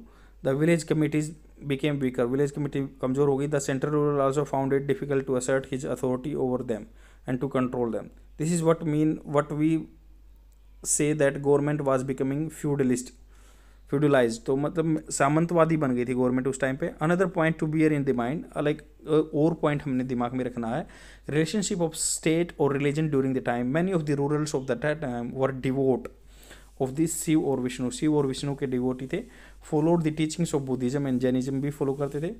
S1: the village committees became weaker village committee कमजोर हो गई the central ruler also found it difficult to assert his authority over them and to control them this is what mean what we say that government was becoming feudalist feudalise तो मतलब सामंतवादी बन गई थी government उस time पे another point to bear in the mind like और point हमने दिमाग में रखना है रिलेशनशिप ऑफ स्टेट और religion during the time many of the rulers of the time were devote of this Shiva और विष्णु शिव और विष्णु के डिवोटी थे followed the teachings of Buddhism and Jainism भी फॉलो करते थे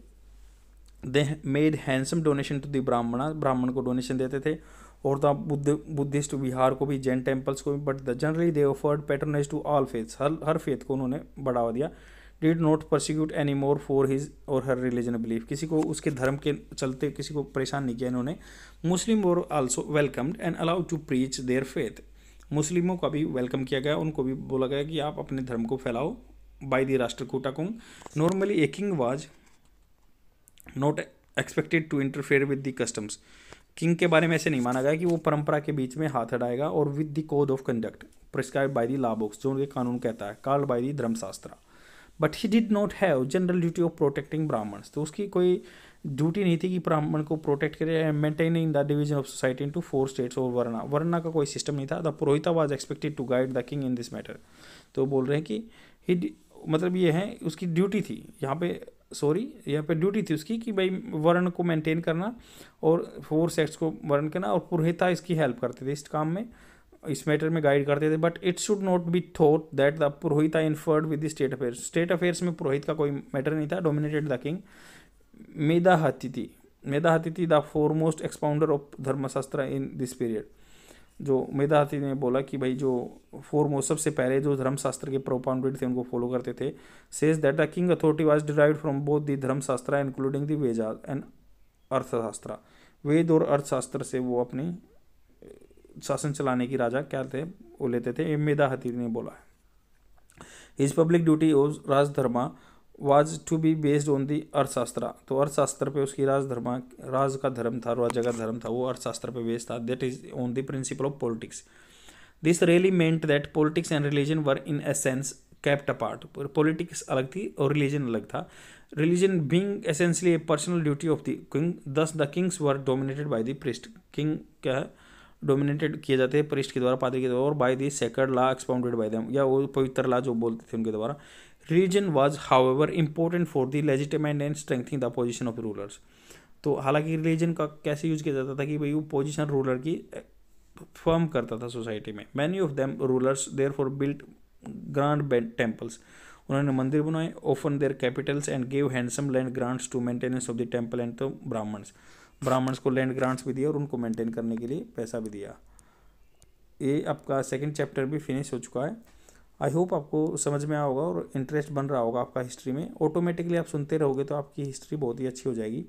S1: they made handsome donation to the Brahmana ब्राह्मण को डोनेशन देते थे और तो बुद्ध बुद्धिस्ट विहार को भी जैन टेम्पल्स को भी but the generally they offered patronise to all faiths हर हर फेथ को उन्होंने बढ़ावा दिया did not persecute any more for his or her religion belief किसी को उसके धर्म के चलते किसी को परेशान नहीं किया इन्होंने मुस्लिम और also welcomed and allow to preach their faith मुस्लिमों का भी वेलकम किया गया उनको भी बोला गया कि आप अपने धर्म को फैलाओ by the Rashtrakuta Kung. Normally, a king was not expected to interfere with the customs. King के बारे में ऐसे नहीं माना गया कि वो परंपरा के बीच में हाथ अड़ाएगा और with the code of conduct prescribe by the law books जो उनके कानून कहता है called by the Dharmashastra but he did not have general duty of protecting Brahmans तो उसकी कोई ड्यूटी नहीं थी कि ब्राह्मण को प्रोटेक्ट करे maintaining the division of society into four states or varna वर्णा का कोई सिस्टम नहीं था the purohita was expected to guide the king in this matter तो बोल रहे हैं कि ही मतलब ये है उसकी ड्यूटी थी यहाँ पे सॉरी यहाँ पे ड्यूटी थी उसकी कि भाई वर्ण को मेंटेन करना और फोर सेक्स को वर्ण करना और पुरहिता इसकी हेल्प करते थे इस काम में इस मैटर में गाइड करते थे but it should not be thought that the purohita interfered with the state affairs state affairs में पुरोहित का कोई मैटर नहीं था dominated the king Medhatithi Medhatithi the most expounder of Dharmashastra in this period जो मेधाती ने बोला कि भाई जो फोरमो सबसे पहले जो धर्मशास्त्र के प्रोपाउंडेड थे उनको फॉलो करते थे says that a king authority was derive from both the Dharmashastra including the Vedas and Arthashastra Veda और अर्थशास्त्र से वो अपनी शासन चलाने की राजा क्या थे वो लेते थे मेधाहती ने बोला his public duty or rajadharma was to be based on the Arthashastra तो अर्थशास्त्र पे उसकी राजधर्मा राज का धर्म था राजा का धर्म था वो अर्थशास्त्र पे बेस्ड था that is on the principle of politics this really meant that politics and religion were in essence kept apart politics अलग थी और रिलीजन अलग था religion being essentially a personal duty of the king thus the kings were dominated by the priest king क्या dominated किए जाते हैं priest के द्वारा पादरी के द्वारा और by the sacred law expounded by them या वो पवित्र लॉ जो बोलते थे उनके द्वारा religion how however important for the legitimation and strengthening the position of rulers तो हालांकि रिलीजन का कैसे यूज किया जाता था कि भाई वो पोजिशन रूलर की फर्म करता था सोसाइटी में many of them rulers therefore built grand temples उन्होंने मंदिर बनाए often their capitals and gave handsome land grants to maintenance of the temple and to Brahmans Brahmins को लैंड ग्रांट्स भी दिया और उनको मेंटेन करने के लिए पैसा भी दिया ये आपका सेकेंड चैप्टर भी फिनिश हो चुका है आई होप आपको समझ में आया होगा और इंटरेस्ट बन रहा होगा आपका हिस्ट्री में ऑटोमेटिकली आप सुनते रहोगे तो आपकी हिस्ट्री बहुत ही अच्छी हो जाएगी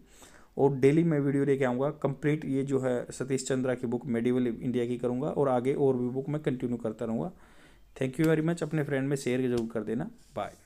S1: और डेली मैं वीडियो लेके आऊँगा कंप्लीट ये जो है सतीश चंद्रा की बुक मेडिवल इंडिया की करूँगा और आगे और भी बुक मैं कंटिन्यू करता रहूँगा थैंक यू वेरी मच अपने फ्रेंड में शेयर जरूर कर देना बाय